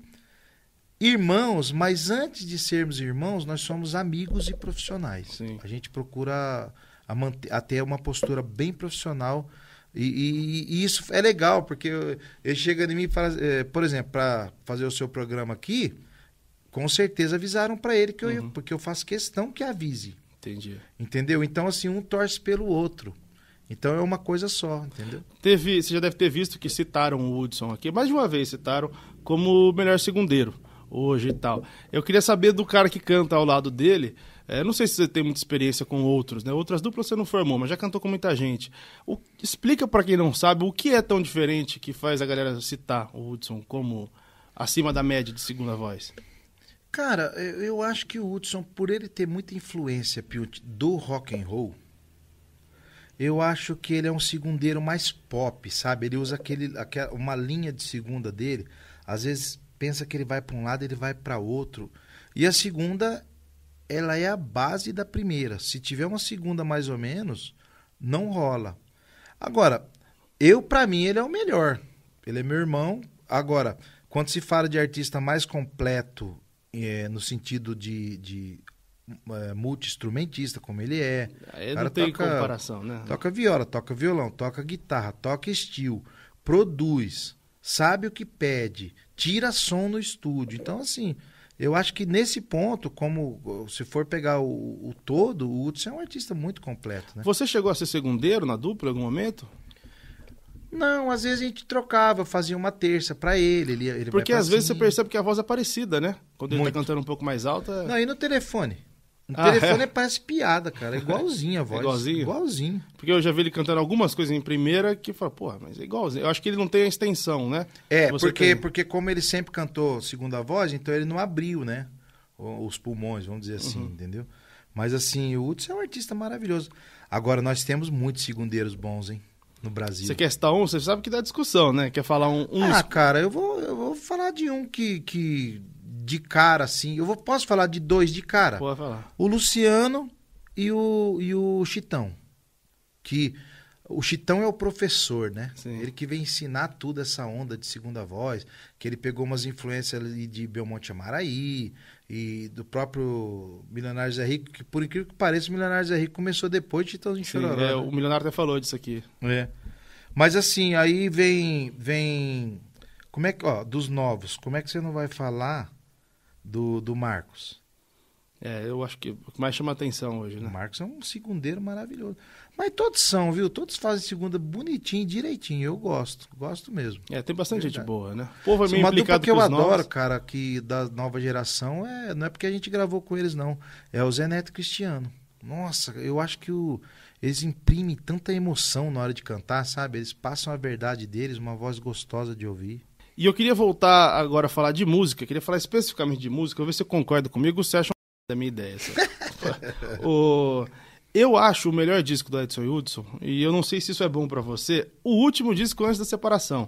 irmãos, mas antes de sermos irmãos, nós somos amigos e profissionais. Sim. A gente procura a manter, ter uma postura bem profissional. E, e, e isso é legal, porque ele chega em mim e fala, é, por exemplo, para fazer o seu programa aqui, com certeza avisaram para ele que eu uhum. porque eu faço questão que avise. Entendi. Entendeu? Então, assim, um torce pelo outro. Então é uma coisa só, entendeu? Teve, você já deve ter visto que citaram o Hudson aqui, mais de uma vez citaram como o melhor segundeiro hoje e tal. Eu queria saber do cara que canta ao lado dele. É, não sei se você tem muita experiência com outros, né? Outras duplas você não formou, mas já cantou com muita gente. O, explica para quem não sabe o que é tão diferente que faz a galera citar o Hudson como acima da média de segunda voz. Cara, eu acho que o Hudson, por ele ter muita influência do rock and roll, eu acho que ele é um segundeiro mais pop, sabe? Ele usa aquele, aquela, uma linha de segunda dele, às vezes pensa que ele vai para um lado, ele vai para outro. E a segunda, ela é a base da primeira. Se tiver uma segunda mais ou menos, não rola. Agora, eu para mim ele é o melhor. Ele é meu irmão. Agora, quando se fala de artista mais completo é, no sentido de, de é, multi-instrumentista, como ele é. Aí não tem toca, comparação, né? Toca viola, toca violão, toca guitarra, toca estilo, produz, sabe o que pede, tira som no estúdio. Então, assim, eu acho que nesse ponto, como se for pegar o, o todo, o Hudson é um artista muito completo, né? Você chegou a ser segundeiro na dupla em algum momento? Não, às vezes a gente trocava, fazia uma terça para ele, ele, ele Porque às vezes você percebe que a voz é parecida, né? Quando ele tá muito. tá cantando um pouco mais alta. É- Não, e no telefone? O ah, telefone é? parece piada, cara. É igualzinho a é voz. igualzinho? Igualzinho. Porque eu já vi ele cantando algumas coisas em primeira que fala, pô, mas é igualzinho. Eu acho que ele não tem a extensão, né? É, porque, porque como ele sempre cantou segunda voz, então ele não abriu, né? Os pulmões, vamos dizer assim, uhum. entendeu? Mas assim, o Hudson é um artista maravilhoso. Agora, nós temos muitos segundeiros bons, hein? No Brasil. Você quer citar um? Você sabe que dá discussão, né? Quer falar um. um... Ah, cara, eu vou, eu vou falar de um que, que de cara, assim. Eu vou, posso falar de dois de cara? Pode falar. O Luciano e o, e o Chitão. Que o Chitão é o professor, né? Sim. Ele que vem ensinar tudo essa onda de segunda voz, que ele pegou umas influências ali de Belmonte Amaraí e do próprio Milionário Zé Rico, que por incrível que pareça, o Milionário Zé Rico começou depois de Chitãozinho Chororó. É, né? O Milionário até falou disso aqui. É. Mas assim, aí vem vem como é que, ó, dos novos, como é que você não vai falar do, do Marcos. É, eu acho que o que mais chama atenção hoje, né? O Marcos é um segundeiro maravilhoso. Mas todos são, viu? Todos fazem segunda bonitinho, direitinho. Eu gosto, gosto mesmo. É, tem bastante Verdade. gente boa, né? O povo é meio Uma dupla que eu adoro, cara, que da nova geração, é, não é porque a gente gravou com eles, não. É o Zé Neto Cristiano. Nossa, eu acho que o, eles imprimem tanta emoção na hora de cantar, sabe? Eles passam a verdade deles, uma voz gostosa de ouvir. E eu queria voltar agora a falar de música, eu queria falar especificamente de música, eu ver se você concorda comigo se acha uma da minha ideia. o... Eu acho o melhor disco do Edson Hudson, e eu não sei se isso é bom para você, o último disco antes da separação.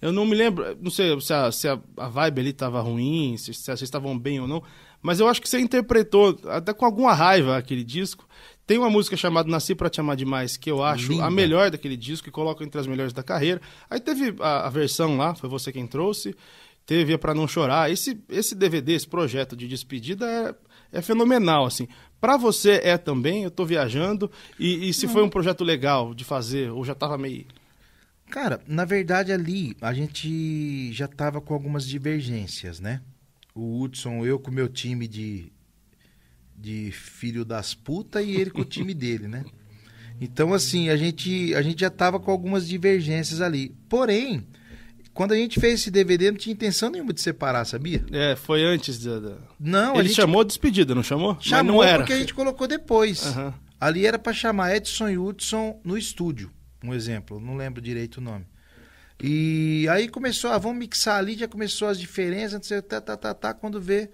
Eu não me lembro, não sei se a, se a vibe ali tava ruim, se, se vocês estavam bem ou não, mas eu acho que você interpretou, até com alguma raiva, aquele disco. Tem uma música chamada Nasci Pra Te Amar Demais, que eu acho Linda. a melhor daquele disco, que coloca entre as melhores da carreira. Aí teve a, a versão lá, foi você quem trouxe. Teve a Pra Não Chorar. Esse, esse DVD, esse projeto de despedida é, é fenomenal, assim. Pra você é também, eu tô viajando. E, e se foi um projeto legal de fazer, ou já tava meio... Cara, na verdade ali a gente já tava com algumas divergências, né? O Hudson, eu com meu time de de filho das putas e ele com o time dele, né? Então, assim, a gente, a gente já tava com algumas divergências ali. Porém, quando a gente fez esse DVD, não tinha intenção nenhuma de separar, sabia? É, foi antes da. Não, Ele gente... chamou despedida, não chamou? Chamou Mas não era. porque a gente colocou depois. Uhum. Ali era para chamar Edson e Hudson no estúdio, um exemplo, não lembro direito o nome. E aí começou, ah, vamos mixar ali, já começou as diferenças, não sei, tá, tá, tá, tá, quando vê.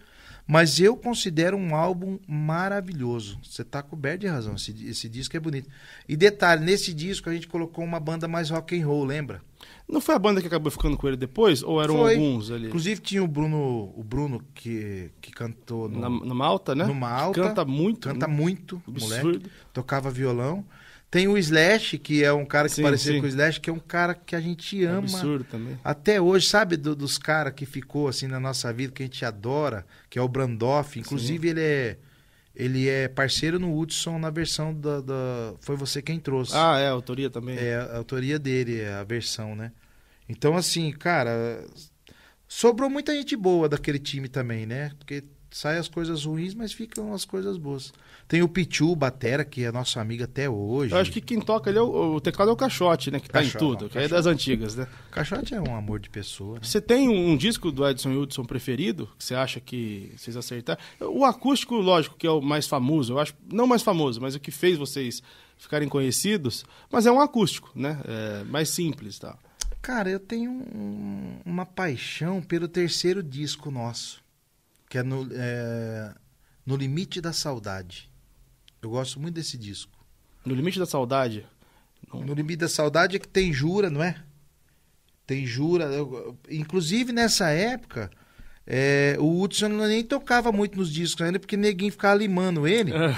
Mas eu considero um álbum maravilhoso. Você está coberto de razão. Esse, esse, disco é bonito. E detalhe, nesse disco a gente colocou uma banda mais rock and roll, lembra? Não foi a banda que acabou ficando com ele depois? Ou eram foi. alguns ali? Inclusive tinha o Bruno, o Bruno que, que cantou no, na, Malta, né? No Malta. Canta muito. Canta né? muito, absurdo. moleque. Tocava violão. Tem o Slash, que é um cara que sim, parecia com o Slash, que é um cara que a gente é ama. É absurdo também. Até hoje, sabe do, dos caras que ficou assim na nossa vida, que a gente adora, que é o Brandoff. Inclusive, ele é. Ele é parceiro no Hudson na versão da, da, Foi você quem trouxe. Ah, é, a autoria também. É, a autoria dele, é a versão, né? Então, assim, cara. Sobrou muita gente boa daquele time também, né? Porque saem as coisas ruins, mas ficam as coisas boas. Tem o Pichu Batera, que é nossa amiga até hoje. Eu acho que quem toca ali é o, o teclado é o Caixote, né? Que Caixote, tá em tudo, não, que é das antigas, né? Caixote é um amor de pessoa. Né? Você tem um, disco do Edson Hudson preferido, que você acha que vocês acertaram? O acústico, lógico, que é o mais famoso, eu acho. Não mais famoso, mas o que fez vocês ficarem conhecidos, mas é um acústico, né? É mais simples, tá? Cara, eu tenho um, uma paixão pelo terceiro disco nosso, que é no, é no Limite da Saudade. Eu gosto muito desse disco. No Limite da Saudade? Não... No Limite da Saudade é que tem Jura, não é? Tem Jura. Eu, inclusive, nessa época, é, o Hudson nem tocava muito nos discos ainda, porque ninguém ficava limando ele. É.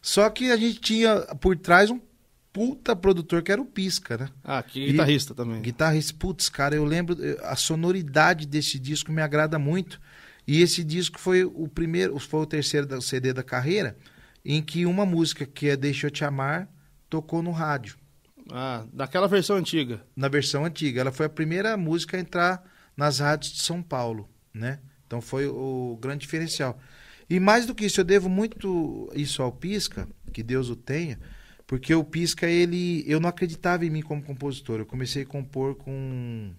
Só que a gente tinha por trás um puta produtor que era o Pisca, né? Ah, que e, guitarrista também. Guitarrista, putz, cara, eu lembro, eh, a sonoridade desse disco me agrada muito. E esse disco foi o primeiro, foi o terceiro CD da carreira em que uma música que é Deixa Eu Te Amar tocou no rádio. Ah, daquela versão antiga. Na versão antiga. Ela foi a primeira música a entrar nas rádios de São Paulo, né? Então foi o grande diferencial. E mais do que isso, eu devo muito isso ao Pisca, que Deus o tenha, porque o Pisca, ele, eu não acreditava em mim como compositor. Eu comecei a compor com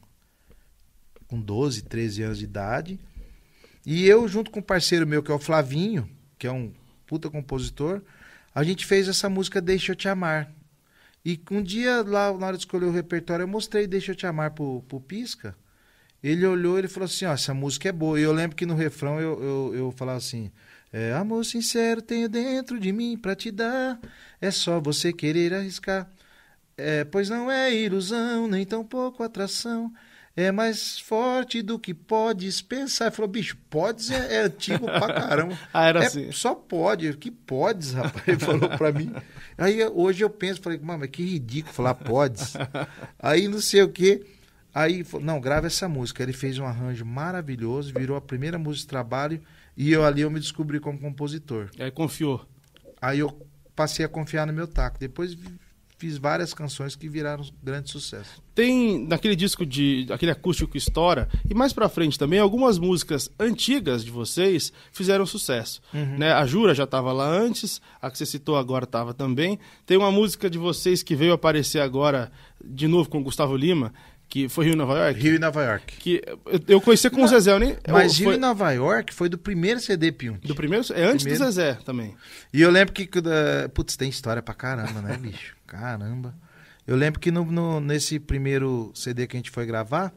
com 12, 13 anos de idade. E eu junto com um parceiro meu que é o Flavinho, que é um puta compositor. A gente fez essa música Deixa Eu Te Amar. E um dia, lá na hora de escolher o repertório, eu mostrei Deixa Eu Te Amar pro, pro Pisca. Ele olhou ele falou assim, ó, essa música é boa. E eu lembro que no refrão eu, eu, eu falava assim, é, amor sincero tenho dentro de mim pra te dar, é só você querer arriscar. É, pois não é ilusão, nem tão pouco atração, é mais forte do que podes pensar. Ele falou, bicho, podes é, é antigo pra caramba. ah, era é, assim. Só pode, que podes, rapaz. Ele falou pra mim. Aí hoje eu penso, falei, mano, que ridículo falar podes. Aí não sei o quê. Aí, não, grava essa música. Ele fez um arranjo maravilhoso, virou a primeira música de trabalho e eu ali eu me descobri como compositor. E aí confiou. Aí eu passei a confiar no meu taco. Depois fiz várias canções que viraram grande sucesso. Tem naquele disco de aquele acústico que estoura e mais para frente também algumas músicas antigas de vocês fizeram sucesso, uhum. né? A Jura já estava lá antes, a que você citou agora estava também. Tem uma música de vocês que veio aparecer agora de novo com o Gustavo Lima, que foi Rio e Nova York? Rio e Nova York. Que eu conheci com Na... o Zezé, nem. Mas Rio foi... e Nova York foi do primeiro CD Piunt. Do primeiro? É antes primeiro... do Zezé também. E eu lembro que. Putz, tem história pra caramba, né, bicho? Caramba. Eu lembro que no, no, nesse primeiro CD que a gente foi gravar,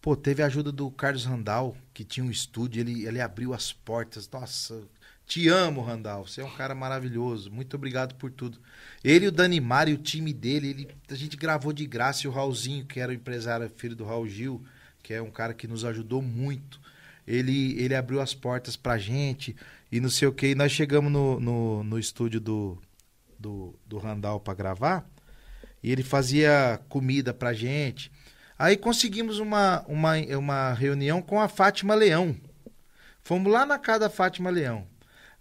pô, teve a ajuda do Carlos Randall, que tinha um estúdio, ele, ele abriu as portas. Nossa, te amo, Randall. Você é um cara maravilhoso. Muito obrigado por tudo. Ele, o Danimar e o time dele, ele, a gente gravou de graça e o Raulzinho, que era o empresário filho do Raul Gil, que é um cara que nos ajudou muito. Ele, ele abriu as portas pra gente e não sei o que. E nós chegamos no, no, no estúdio do, do, do Randall para gravar. E ele fazia comida pra gente. Aí conseguimos uma, uma, uma reunião com a Fátima Leão. Fomos lá na casa da Fátima Leão.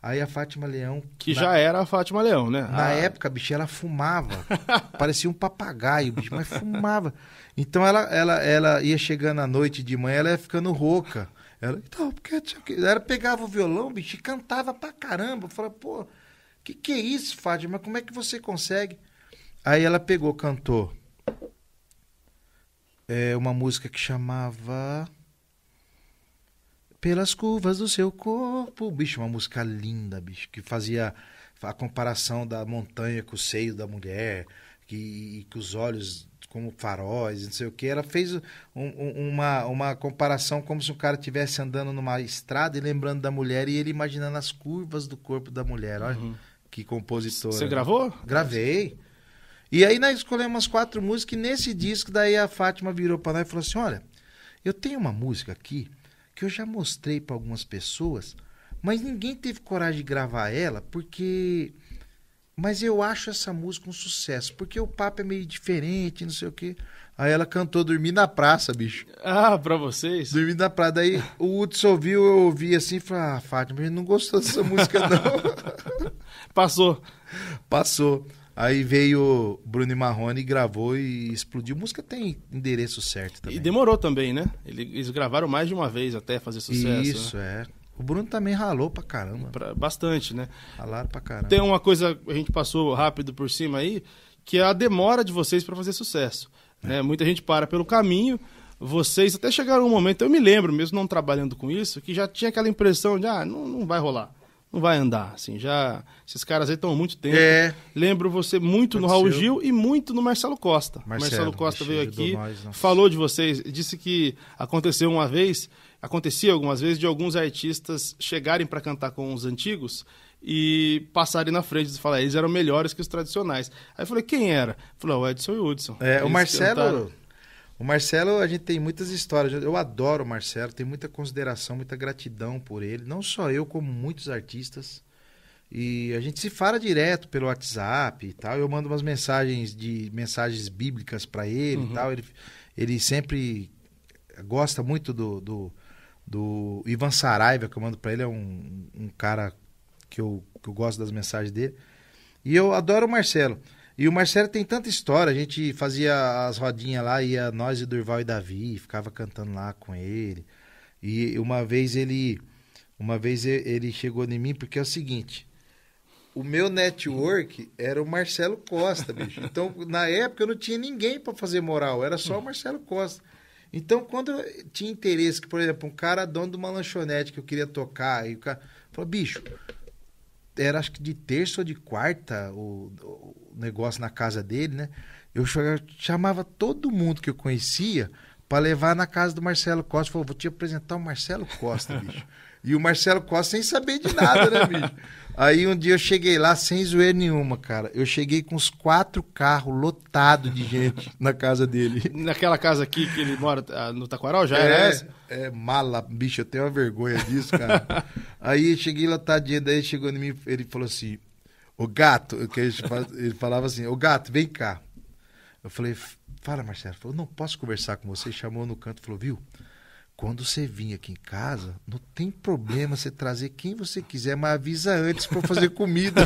Aí a Fátima Leão. Que na... já era a Fátima Leão, né? Na ah. época, bicho, ela fumava. parecia um papagaio, bicho, mas fumava. Então ela, ela, ela ia chegando à noite de manhã, ela ia ficando rouca. Ela, então, porque. Ela pegava o violão, bicho, e cantava pra caramba. falava, pô que que é isso, Fátima? Como é que você consegue? Aí ela pegou, cantou é, uma música que chamava Pelas curvas do seu corpo, bicho, uma música linda, bicho, que fazia a comparação da montanha com o seio da mulher, que, e com os olhos como faróis, não sei o que. Ela fez um, um, uma, uma comparação como se um cara estivesse andando numa estrada e lembrando da mulher e ele imaginando as curvas do corpo da mulher. Olha. Uhum que compositora. Você gravou? Gravei. E aí nós escolhemos umas quatro músicas e nesse disco daí a Fátima virou para nós e falou assim: "Olha, eu tenho uma música aqui que eu já mostrei para algumas pessoas, mas ninguém teve coragem de gravar ela porque mas eu acho essa música um sucesso, porque o papo é meio diferente, não sei o quê. Aí ela cantou Dormir na Praça, bicho. Ah, pra vocês? Dormir na Praça. Daí o Hudson ouviu, eu ouvi assim e falei, ah, Fátima, a gente não gostou dessa música não. Passou. Passou. Aí veio Bruno e Marrone, gravou e explodiu. Música tem endereço certo também. E demorou também, né? Eles gravaram mais de uma vez até fazer sucesso. Isso, né? é. O Bruno também ralou pra caramba. Pra, bastante, né? Ralaram pra caramba. Tem uma coisa a gente passou rápido por cima aí, que é a demora de vocês para fazer sucesso. É. Né? Muita gente para pelo caminho. Vocês até chegaram um momento, eu me lembro, mesmo não trabalhando com isso, que já tinha aquela impressão de, ah, não, não vai rolar não vai andar, assim, já esses caras aí estão há muito tempo. É. Lembro você muito Aconteceu. no Raul Gil e muito no Marcelo Costa. Marcelo, Marcelo Costa veio aqui, nós, falou de vocês, disse que aconteceu uma vez, acontecia algumas vezes de alguns artistas chegarem para cantar com os antigos e passarem na frente e falar, eles eram melhores que os tradicionais. Aí eu falei, quem era? Falou, ah, o Edson e o Hudson. É, eles o Marcelo cantaram. O Marcelo, a gente tem muitas histórias. Eu adoro o Marcelo, tenho muita consideração, muita gratidão por ele. Não só eu, como muitos artistas. E a gente se fala direto pelo WhatsApp e tal. Eu mando umas mensagens de mensagens bíblicas para ele uhum. e tal. Ele, ele sempre gosta muito do, do, do Ivan Saraiva, que eu mando para ele. É um, um cara que eu, que eu gosto das mensagens dele. E eu adoro o Marcelo. E o Marcelo tem tanta história, a gente fazia as rodinhas lá, ia nós e Durval e Davi, ficava cantando lá com ele. E uma vez ele uma vez ele chegou em mim porque é o seguinte, o meu network era o Marcelo Costa, bicho. Então, na época eu não tinha ninguém para fazer moral, era só o Marcelo Costa. Então, quando tinha interesse, que, por exemplo, um cara dono de uma lanchonete que eu queria tocar, e o cara falou, bicho, era acho que de terça ou de quarta o negócio na casa dele, né? Eu chamava todo mundo que eu conhecia para levar na casa do Marcelo Costa. Falou, vou te apresentar o Marcelo Costa, bicho. e o Marcelo Costa sem saber de nada, né, bicho? Aí um dia eu cheguei lá sem zoeira nenhuma, cara. Eu cheguei com os quatro carros lotados de gente na casa dele. Naquela casa aqui que ele mora ah, no Taquaral, já é, era essa? É, mala, bicho, eu tenho uma vergonha disso, cara. aí cheguei lotado de daí chegou em mim, ele falou assim, o gato, que ele falava assim, o gato, vem cá. Eu falei, fala, Marcelo. Falou, não posso conversar com você. Chamou no canto, falou, viu? Quando você vir aqui em casa, não tem problema você trazer quem você quiser, mas avisa antes para fazer comida.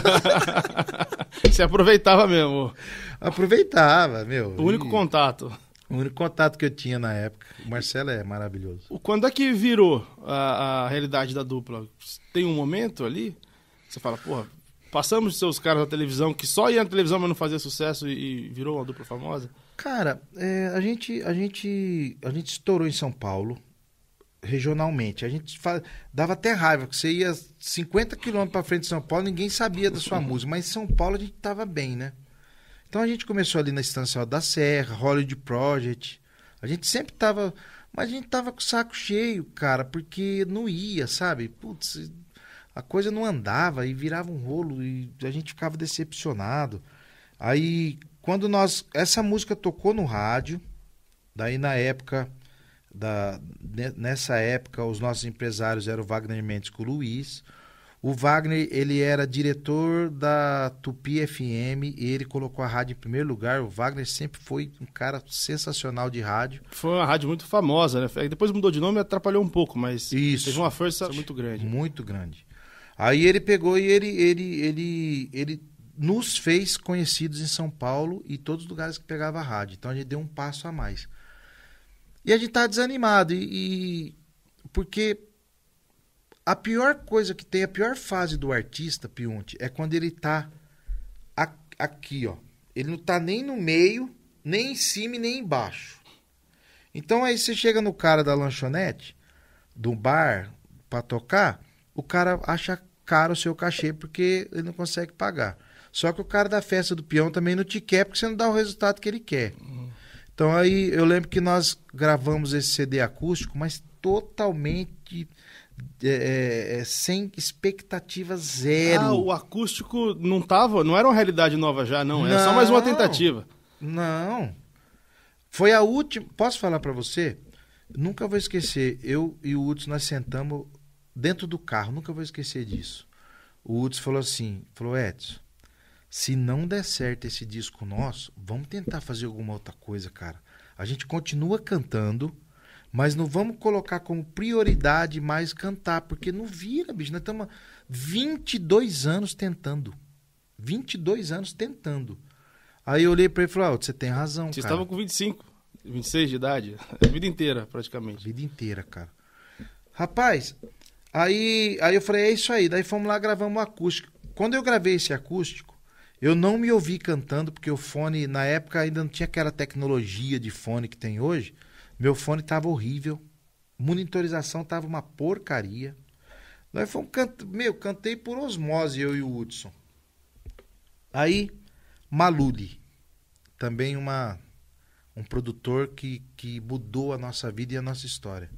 você aproveitava mesmo. Aproveitava, meu. O único e... contato. O único contato que eu tinha na época. O Marcelo é maravilhoso. Quando é que virou a, a realidade da dupla? Tem um momento ali? Você fala, porra, Passamos de ser os caras da televisão que só ia na televisão, mas não fazia sucesso e, e virou uma dupla famosa? Cara, é, a, gente, a, gente, a gente estourou em São Paulo, regionalmente. A gente dava até raiva, que você ia 50 quilômetros para frente de São Paulo, ninguém sabia da sua música, mas em São Paulo a gente tava bem, né? Então a gente começou ali na Estância da Serra, Hollywood Project. A gente sempre tava. Mas a gente tava com o saco cheio, cara, porque não ia, sabe? Putz, a coisa não andava e virava um rolo e a gente ficava decepcionado. Aí, quando nós. Essa música tocou no rádio, daí na época. Da, nessa época, os nossos empresários eram o Wagner Mendes com o Luiz. O Wagner, ele era diretor da Tupi FM e ele colocou a rádio em primeiro lugar. O Wagner sempre foi um cara sensacional de rádio. Foi uma rádio muito famosa, né? Depois mudou de nome e atrapalhou um pouco, mas Isso. teve uma força é muito grande. Muito grande. Aí ele pegou e ele, ele, ele, ele nos fez conhecidos em São Paulo e todos os lugares que pegava a rádio. Então a gente deu um passo a mais. E a gente tá desanimado. E, e, porque a pior coisa que tem, a pior fase do artista, Pionte, é quando ele tá a, aqui, ó. Ele não tá nem no meio, nem em cima e nem embaixo. Então aí você chega no cara da lanchonete, do bar, pra tocar, o cara acha caro o seu cachê porque ele não consegue pagar. Só que o cara da festa do peão também não te quer porque você não dá o resultado que ele quer. Então aí eu lembro que nós gravamos esse CD acústico, mas totalmente é, é, é, sem expectativa zero. Ah, o acústico não tava, não era uma realidade nova já, não. Era só mais uma tentativa. Não. Foi a última. Posso falar para você? Nunca vou esquecer. Eu e o Hudson, nós sentamos dentro do carro, nunca vou esquecer disso. O Hudson falou assim: falou, Edson, se não der certo esse disco nosso, vamos tentar fazer alguma outra coisa, cara. A gente continua cantando, mas não vamos colocar como prioridade mais cantar, porque não vira, bicho. Nós estamos 22 anos tentando. 22 anos tentando. Aí eu olhei pra ele e falei, ah, você tem razão, Vocês estavam com 25, 26 de idade. A vida inteira, praticamente. A vida inteira, cara. Rapaz, Aí, aí eu falei, é isso aí. Daí fomos lá, gravamos o acústico. Quando eu gravei esse acústico, eu não me ouvi cantando, porque o fone, na época, ainda não tinha aquela tecnologia de fone que tem hoje. Meu fone tava horrível. Monitorização tava uma porcaria. Daí fomos cantar Meu, cantei por osmose, eu e o Hudson. Aí, Maluli. Também uma, um produtor que, que mudou a nossa vida e a nossa história.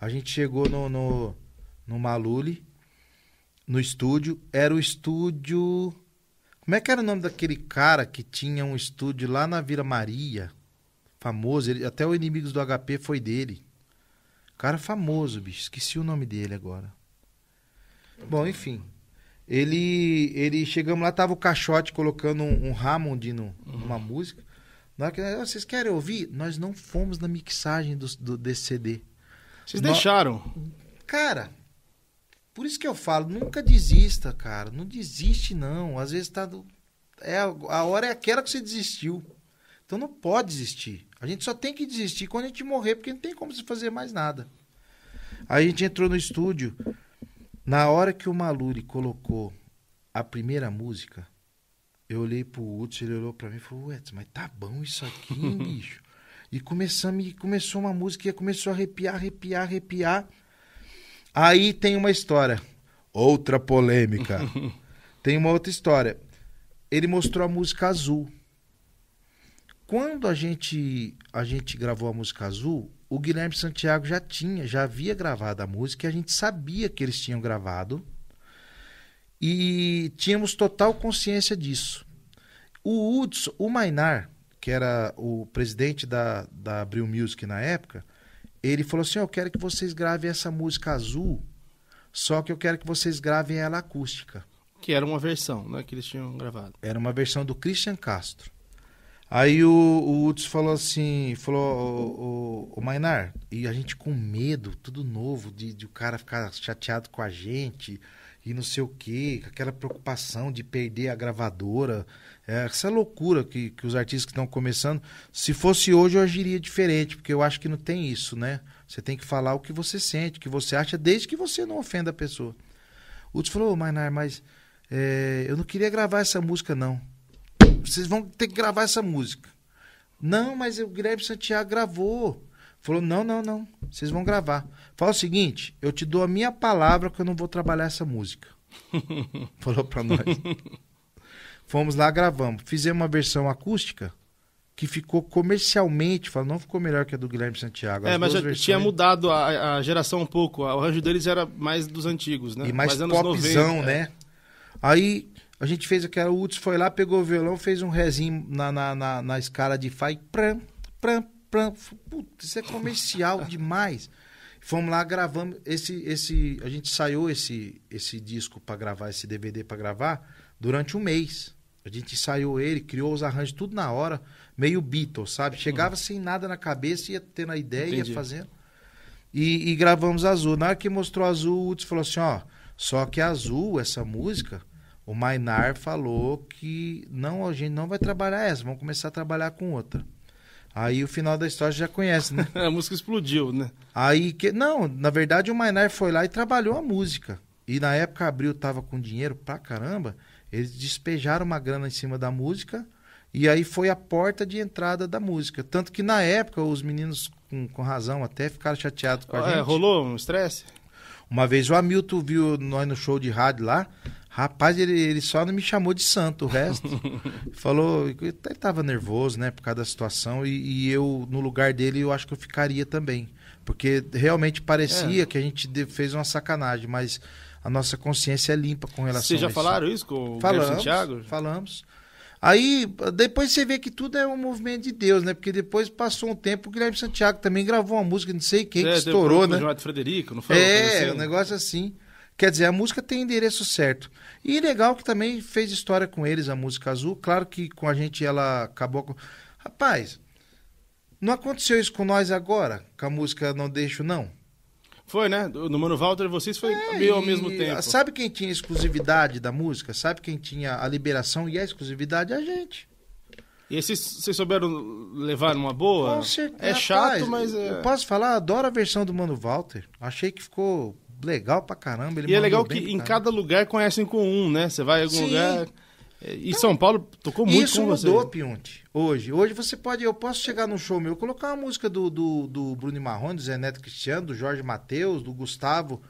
A gente chegou no, no no Maluli, no estúdio. Era o estúdio. Como é que era o nome daquele cara que tinha um estúdio lá na Vila Maria? Famoso, ele, até o Inimigos do HP foi dele. Cara famoso, bicho. Esqueci o nome dele agora. Bom, enfim. Ele, ele chegamos lá, tava o caixote colocando um, um Hammond no, uhum. música. Na hora que nós, ah, vocês querem ouvir, nós não fomos na mixagem do, do desse CD. Vocês deixaram? Cara, por isso que eu falo, nunca desista, cara. Não desiste, não. Às vezes tá. Do... É, a hora é aquela que você desistiu. Então não pode desistir. A gente só tem que desistir quando a gente morrer, porque não tem como se fazer mais nada. Aí a gente entrou no estúdio. Na hora que o Maluri colocou a primeira música, eu olhei pro Hudson, ele olhou pra mim e falou, Ué, mas tá bom isso aqui, hein, bicho? e começamos, começou uma música e começou a arrepiar, arrepiar, arrepiar. Aí tem uma história. Outra polêmica. tem uma outra história. Ele mostrou a música azul. Quando a gente, a gente gravou a música azul, o Guilherme Santiago já tinha, já havia gravado a música e a gente sabia que eles tinham gravado. E tínhamos total consciência disso. O Hudson, o Mainar, que era o presidente da, da Abril Music na época, ele falou assim: oh, Eu quero que vocês gravem essa música azul, só que eu quero que vocês gravem ela acústica. Que era uma versão, né? Que eles tinham gravado. Era uma versão do Christian Castro. Aí o, o Uts falou assim, falou, o, o, o Mainar, e a gente com medo, tudo novo, de, de o cara ficar chateado com a gente, e não sei o quê, aquela preocupação de perder a gravadora, é, essa loucura que, que os artistas que estão começando. Se fosse hoje, eu agiria diferente, porque eu acho que não tem isso, né? Você tem que falar o que você sente, o que você acha, desde que você não ofenda a pessoa. O outro falou, oh, Mainar, mas é, eu não queria gravar essa música, não. Vocês vão ter que gravar essa música. Não, mas o Guilherme Santiago gravou. Falou, não, não, não. Vocês vão gravar. Fala o seguinte, eu te dou a minha palavra que eu não vou trabalhar essa música. Falou pra nós. Fomos lá, gravamos. Fizemos uma versão acústica que ficou comercialmente, falo, não ficou melhor que a do Guilherme Santiago. É, As é, mas já versões... tinha mudado a, a, geração um pouco. O arranjo deles era mais dos antigos, né? E mais, mais anos popzão, 90, é. né? É. Aí a gente fez aquela, o Uts foi lá, pegou o violão, fez um rezinho na, na, na, na escala de Fai. pram, pram, pram. Putz, isso é comercial demais. Fomos lá, gravamos esse, esse, a gente saiu esse, esse disco para gravar, esse DVD para gravar durante um mês. A gente ensaiou ele, criou os arranjos tudo na hora, meio Beatles, sabe? Chegava sem nada na cabeça, ia tendo a ideia, Entendi. ia fazendo. E, e, gravamos Azul. Na hora que mostrou Azul, o Uts falou assim, ó, só que Azul, essa música, o Mainar falou que não, a gente não vai trabalhar essa, vamos começar a trabalhar com outra. Aí o final da história já conhece, né? a música explodiu, né? Aí que não, na verdade o Mainar foi lá e trabalhou a música. E na época abriu tava com dinheiro pra caramba. Eles despejaram uma grana em cima da música e aí foi a porta de entrada da música. Tanto que na época os meninos, com, com razão, até ficaram chateados com a ah, gente. É, rolou um estresse? Uma vez o Hamilton viu nós no show de rádio lá. Rapaz, ele, ele só não me chamou de santo, o resto. falou, ele tava nervoso, né, por causa da situação. E, e, eu, no lugar dele, eu acho que eu ficaria também. Porque realmente parecia é. que a gente fez uma sacanagem, mas a nossa consciência é limpa com relação Vocês já a isso. falaram isso com o falamos, Guilherme Santiago? Falamos. Aí depois você vê que tudo é um movimento de Deus, né? Porque depois passou um tempo, o Guilherme Santiago também gravou uma música, não sei quem, é, que estourou, né? João Frederico, não foi? É, assim, um né? negócio assim. Quer dizer, a música tem endereço certo. E legal que também fez história com eles, a música azul. Claro que com a gente ela acabou com. Rapaz, não aconteceu isso com nós agora, com a música Não Deixo Não? Foi, né? No Mano Walter vocês foi é, meio ao mesmo tempo. Sabe quem tinha exclusividade da música? Sabe quem tinha a liberação e a exclusividade? A gente. E esses, vocês souberam levar uma boa? Com certeza. É chato, mas. É... Eu posso falar, adoro a versão do Mano Walter. Achei que ficou legal pra caramba. e é legal que em cada lugar conhecem com um, né? Você vai em algum Sim. lugar. E então, São Paulo tocou muito isso com você. Isso mudou, Pionte, hoje. Hoje você pode, eu posso chegar num show meu, colocar uma música do, do, do Bruno Marrone, do Zé Neto Cristiano, do Jorge Matheus, do Gustavo,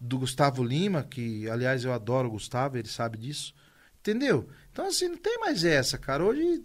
do Gustavo Lima, que, aliás, eu adoro o Gustavo, ele sabe disso. Entendeu? Então, assim, não tem mais essa, cara. Hoje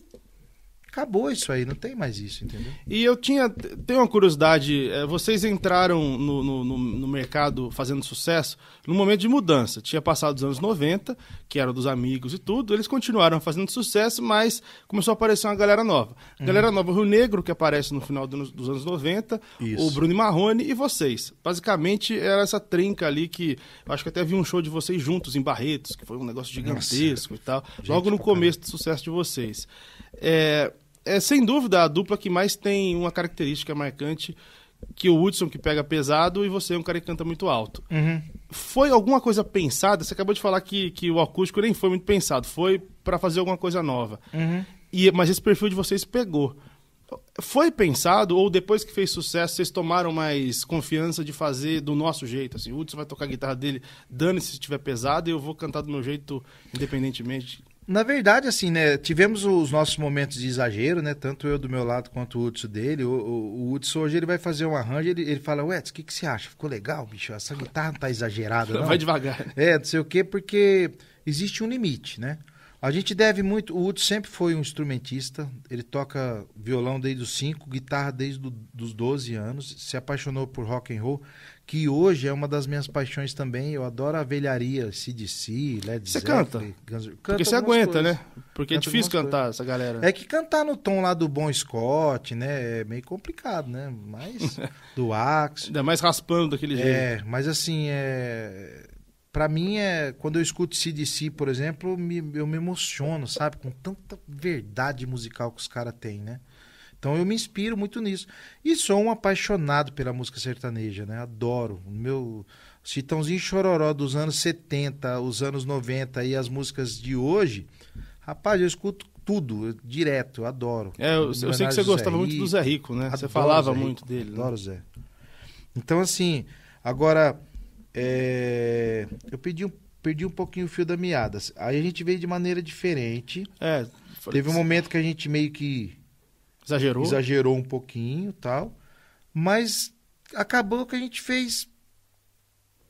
acabou isso aí, não tem mais isso, entendeu? E eu tinha, tenho uma curiosidade, é, vocês entraram no, no, no, no, mercado fazendo sucesso num momento de mudança, tinha passado os anos 90, que era dos amigos e tudo, eles continuaram fazendo sucesso, mas começou a aparecer uma galera nova. Uhum. Galera nova, o Rio Negro, que aparece no final do, dos anos 90, isso. o Bruno Marrone e vocês. Basicamente era essa trinca ali que, acho que até vi um show de vocês juntos em Barretos, que foi um negócio gigantesco Nossa. e tal, Gente, logo no começo do sucesso de vocês. É, é sem dúvida a dupla que mais tem uma característica marcante que o Hudson que pega pesado e você é um cara que canta muito alto. Uhum. Foi alguma coisa pensada? Você acabou de falar que, que o acústico nem foi muito pensado, foi para fazer alguma coisa nova. Uhum. E mas esse perfil de vocês pegou. Foi pensado ou depois que fez sucesso vocês tomaram mais confiança de fazer do nosso jeito? Assim, o Hudson vai tocar a guitarra dele, dane se estiver pesado e eu vou cantar do meu jeito independentemente. Na verdade, assim, né? Tivemos os nossos momentos de exagero, né? Tanto eu do meu lado quanto o Hudson dele. O, o, o Hudson hoje ele vai fazer um arranjo, ele, ele fala, Ué, o que, que você acha? Ficou legal, bicho? Essa guitarra não tá exagerada, não? Vai devagar. É, não sei o quê, porque existe um limite, né? A gente deve muito. O Hudson sempre foi um instrumentista. Ele toca violão desde os 5, guitarra desde do, os 12 anos, se apaixonou por rock and roll que hoje é uma das minhas paixões também. Eu adoro a velharia, CDC, Led Você Zeppelin, canta? Guns... canta Porque você aguenta, coisas. né? Porque é canta é difícil cantar coisas. essa galera. É que cantar no tom lá do Bom Scott, né? É meio complicado, né? Mas do Axe. Ainda mais raspando daquele jeito. É, mas assim, é... Pra mim, é quando eu escuto CDC, por exemplo, me... eu me emociono, sabe? Com tanta verdade musical que os caras têm, né? Então eu me inspiro muito nisso. E sou um apaixonado pela música sertaneja, né? Adoro. O meu Chitãozinho Chororó dos anos 70, os anos 90 e as músicas de hoje. Rapaz, eu escuto tudo, direto, adoro. É, eu, eu sei que você gostava Rico, muito do Zé Rico, né? Você falava Rico, muito dele. Né? Adoro né? Zé. Então, assim, agora, é... eu perdi um, perdi um pouquinho o fio da meada. Aí a gente veio de maneira diferente. É. Teve um momento que a gente meio que Exagerou? Exagerou um pouquinho tal. Mas acabou que a gente fez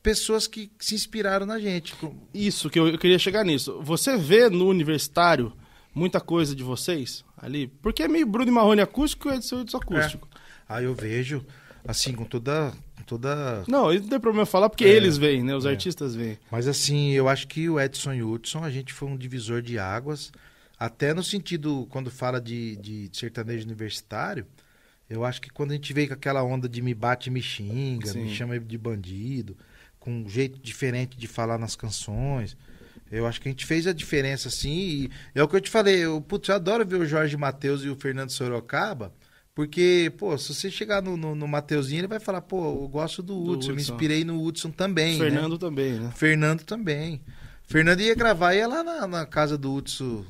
pessoas que se inspiraram na gente. Isso, que eu, eu queria chegar nisso. Você vê no universitário muita coisa de vocês ali? Porque é meio Bruno e Marrone acústico e é Edson Edson acústico. É. Ah, eu vejo, assim, com toda... toda... Não, isso não tem problema falar, porque é, eles vêm, né? Os é. artistas vêm. Mas assim, eu acho que o Edson e o Hudson, a gente foi um divisor de águas até no sentido, quando fala de, de sertanejo universitário, eu acho que quando a gente veio com aquela onda de me bate, me xinga, Sim. me chama de bandido, com um jeito diferente de falar nas canções. Eu acho que a gente fez a diferença, assim. é o que eu te falei, eu, putz, eu adoro ver o Jorge Matheus e o Fernando Sorocaba, porque, pô, se você chegar no, no, no Mateuzinho, ele vai falar, pô, eu gosto do, do Hudson, eu me inspirei no Hudson também. Né? Fernando né? também, né? Fernando também. Fernando ia gravar, ia lá na, na casa do Hudson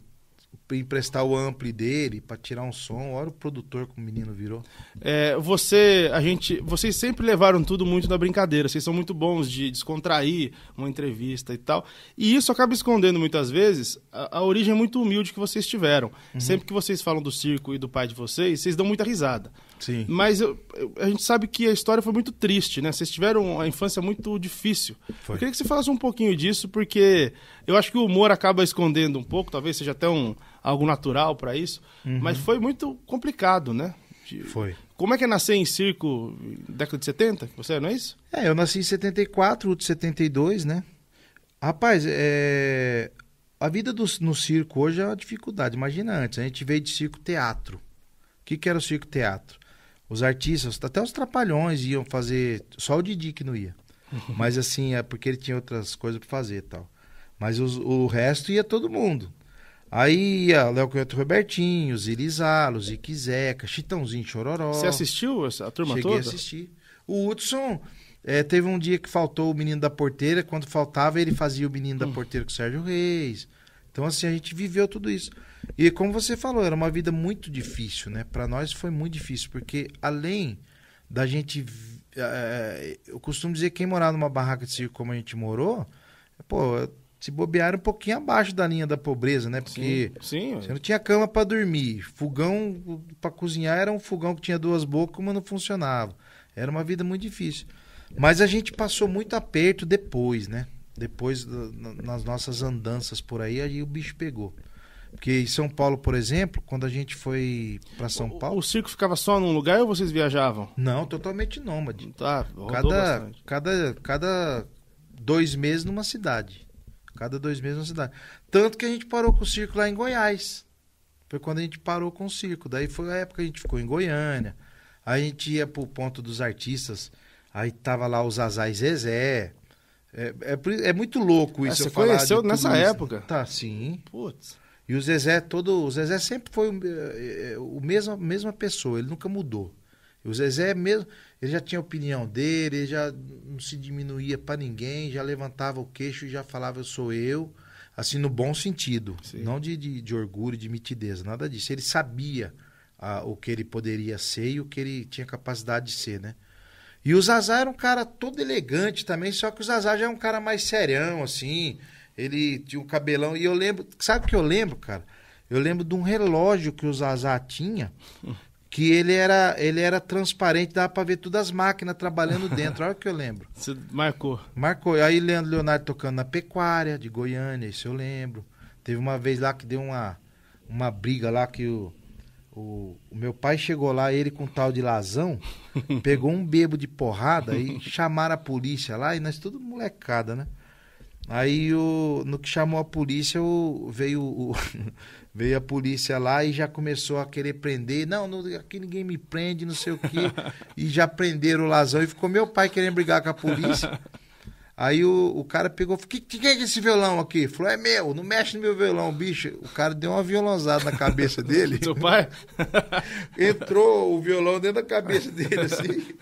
emprestar o ampli dele para tirar um som. Olha o produtor que o menino virou. É, você, a gente, vocês sempre levaram tudo muito da brincadeira. Vocês são muito bons de descontrair uma entrevista e tal. E isso acaba escondendo muitas vezes a, a origem muito humilde que vocês tiveram. Uhum. Sempre que vocês falam do circo e do pai de vocês, vocês dão muita risada. Sim. Mas eu, eu, a gente sabe que a história foi muito triste, né? Vocês tiveram a infância muito difícil. Foi. Eu queria que você falasse um pouquinho disso, porque eu acho que o humor acaba escondendo um pouco, talvez seja até um algo natural para isso. Uhum. Mas foi muito complicado, né? De... Foi. Como é que é nascer em circo década de 70? Você é, não é isso? É, eu nasci em 74, outro 72, né? Rapaz, é... a vida do, no circo hoje é uma dificuldade. Imagina antes, a gente veio de circo teatro. O que, que era o circo teatro? Os artistas, até os trapalhões iam fazer. Só o Didi que não ia. Mas assim, é porque ele tinha outras coisas para fazer e tal. Mas os, o resto ia todo mundo. Aí, ó, Léo Canhoto Robertinho, Zirizalo, Zique Zeca, Chitãozinho Chororó. Você assistiu essa, a turma Cheguei toda? Cheguei a assistir. O Hudson é, teve um dia que faltou o menino da porteira. Quando faltava, ele fazia o menino da hum. porteira com o Sérgio Reis. Então, assim, a gente viveu tudo isso. E como você falou, era uma vida muito difícil, né? Para nós foi muito difícil, porque além da gente. É, eu costumo dizer que quem morar numa barraca de circo como a gente morou, pô, se bobearam um pouquinho abaixo da linha da pobreza, né? Porque sim, sim, você não tinha cama para dormir, fogão para cozinhar era um fogão que tinha duas bocas, mas não funcionava. Era uma vida muito difícil. Mas a gente passou muito aperto depois, né? Depois nas nossas andanças por aí, aí o bicho pegou. Porque em São Paulo, por exemplo, quando a gente foi para São o, Paulo. O circo ficava só num lugar ou vocês viajavam? Não, totalmente nômade. Tá, cada, bastante. cada, cada dois meses numa cidade. Cada dois meses uma cidade. Tanto que a gente parou com o circo lá em Goiás. Foi quando a gente parou com o circo. Daí foi a época que a gente ficou em Goiânia. Aí a gente ia pro ponto dos artistas. Aí tava lá os Azais Zezé. É, é, é, muito louco ah, isso. Ah, você conheceu nessa época? Tá, sim. Putz. E o Zezé é todo. O Zezé sempre foi o, eh, eh, o mesmo, mesma pessoa, ele nunca mudou. O Zezé mesmo, ele já tinha a opinião dele, ele já não se diminuía para ninguém, já levantava o queixo e já falava eu sou eu, assim no bom sentido, Sim. não de, de, de, orgulho, de mitidez, nada disso. Ele sabia o que ele poderia ser e o que ele tinha capacidade de ser, né? E o Zazá era um cara todo elegante também, só que o Zazá já é um cara mais serão, assim. Ele tinha um cabelão. E eu lembro. Sabe o que eu lembro, cara? Eu lembro de um relógio que o Zazá tinha, que ele era, ele era transparente, dava para ver todas as máquinas trabalhando dentro. Olha que eu lembro. Você marcou. Marcou. Aí Leandro Leonardo tocando na pecuária de Goiânia, isso eu lembro. Teve uma vez lá que deu uma, uma briga lá que o, o, o meu pai chegou lá, ele com tal de Lazão, pegou um bebo de porrada e chamaram a polícia lá, e nós tudo molecada, né? Aí o, no que chamou a polícia o, veio o, Veio a polícia lá e já começou a querer prender. Não, não aqui ninguém me prende, não sei o quê. e já prenderam o Lazão e ficou meu pai querendo brigar com a polícia. Aí o, o cara pegou, que, que, que é esse violão aqui? Falou, é meu, não mexe no meu violão, bicho. O cara deu uma violonzada na cabeça dele. Seu pai? Entrou o violão dentro da cabeça dele, assim.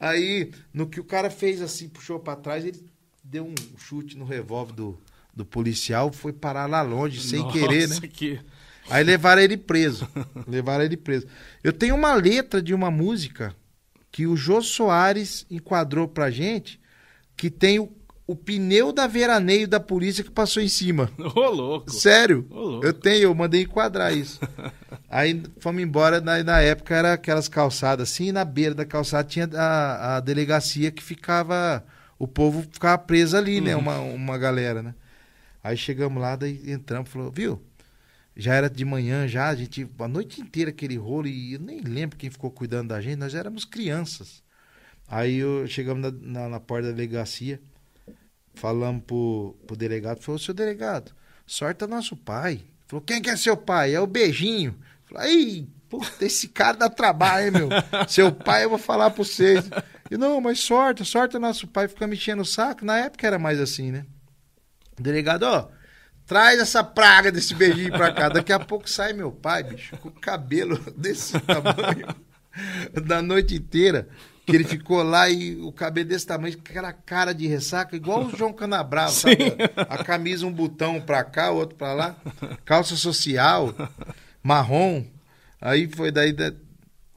Aí, no que o cara fez assim, puxou para trás, ele deu um chute no revólver do, do policial foi parar lá longe, sem Nossa, querer, né? Que... Aí levaram ele preso. levaram ele preso. Eu tenho uma letra de uma música que o Jô Soares enquadrou pra gente, que tem o, o pneu da veraneio da polícia que passou em cima. Ô, louco! Sério? Ô, louco. Eu tenho, eu mandei enquadrar isso. Aí fomos embora, na, na época era aquelas calçadas assim, e na beira da calçada tinha a, a delegacia que ficava. O povo ficava preso ali, né? Uhum. Uma, uma galera, né? Aí chegamos lá, daí entramos, falou, viu? Já era de manhã, já, a gente, a noite inteira aquele rolo, e eu nem lembro quem ficou cuidando da gente, nós éramos crianças. Aí eu, chegamos na, na, na porta da delegacia, falamos pro, pro delegado, falou, seu delegado, sorte é nosso pai. Falou, quem que é seu pai? É o beijinho. Falou, aí, puta, esse cara dá trabalho, hein, meu? seu pai, eu vou falar pra vocês. E não, mas sorte, sorte é nosso pai, fica mexendo o saco. Na época era mais assim, né? Delegado, ó, traz essa praga desse beijinho pra cá. Daqui a pouco sai meu pai, bicho, com o cabelo desse tamanho, da noite inteira. Que ele ficou lá e o cabelo desse tamanho, aquela cara de ressaca, igual o João Canabrava, sabe? A camisa, um botão pra cá, outro pra lá, calça social, marrom. Aí foi daí, da,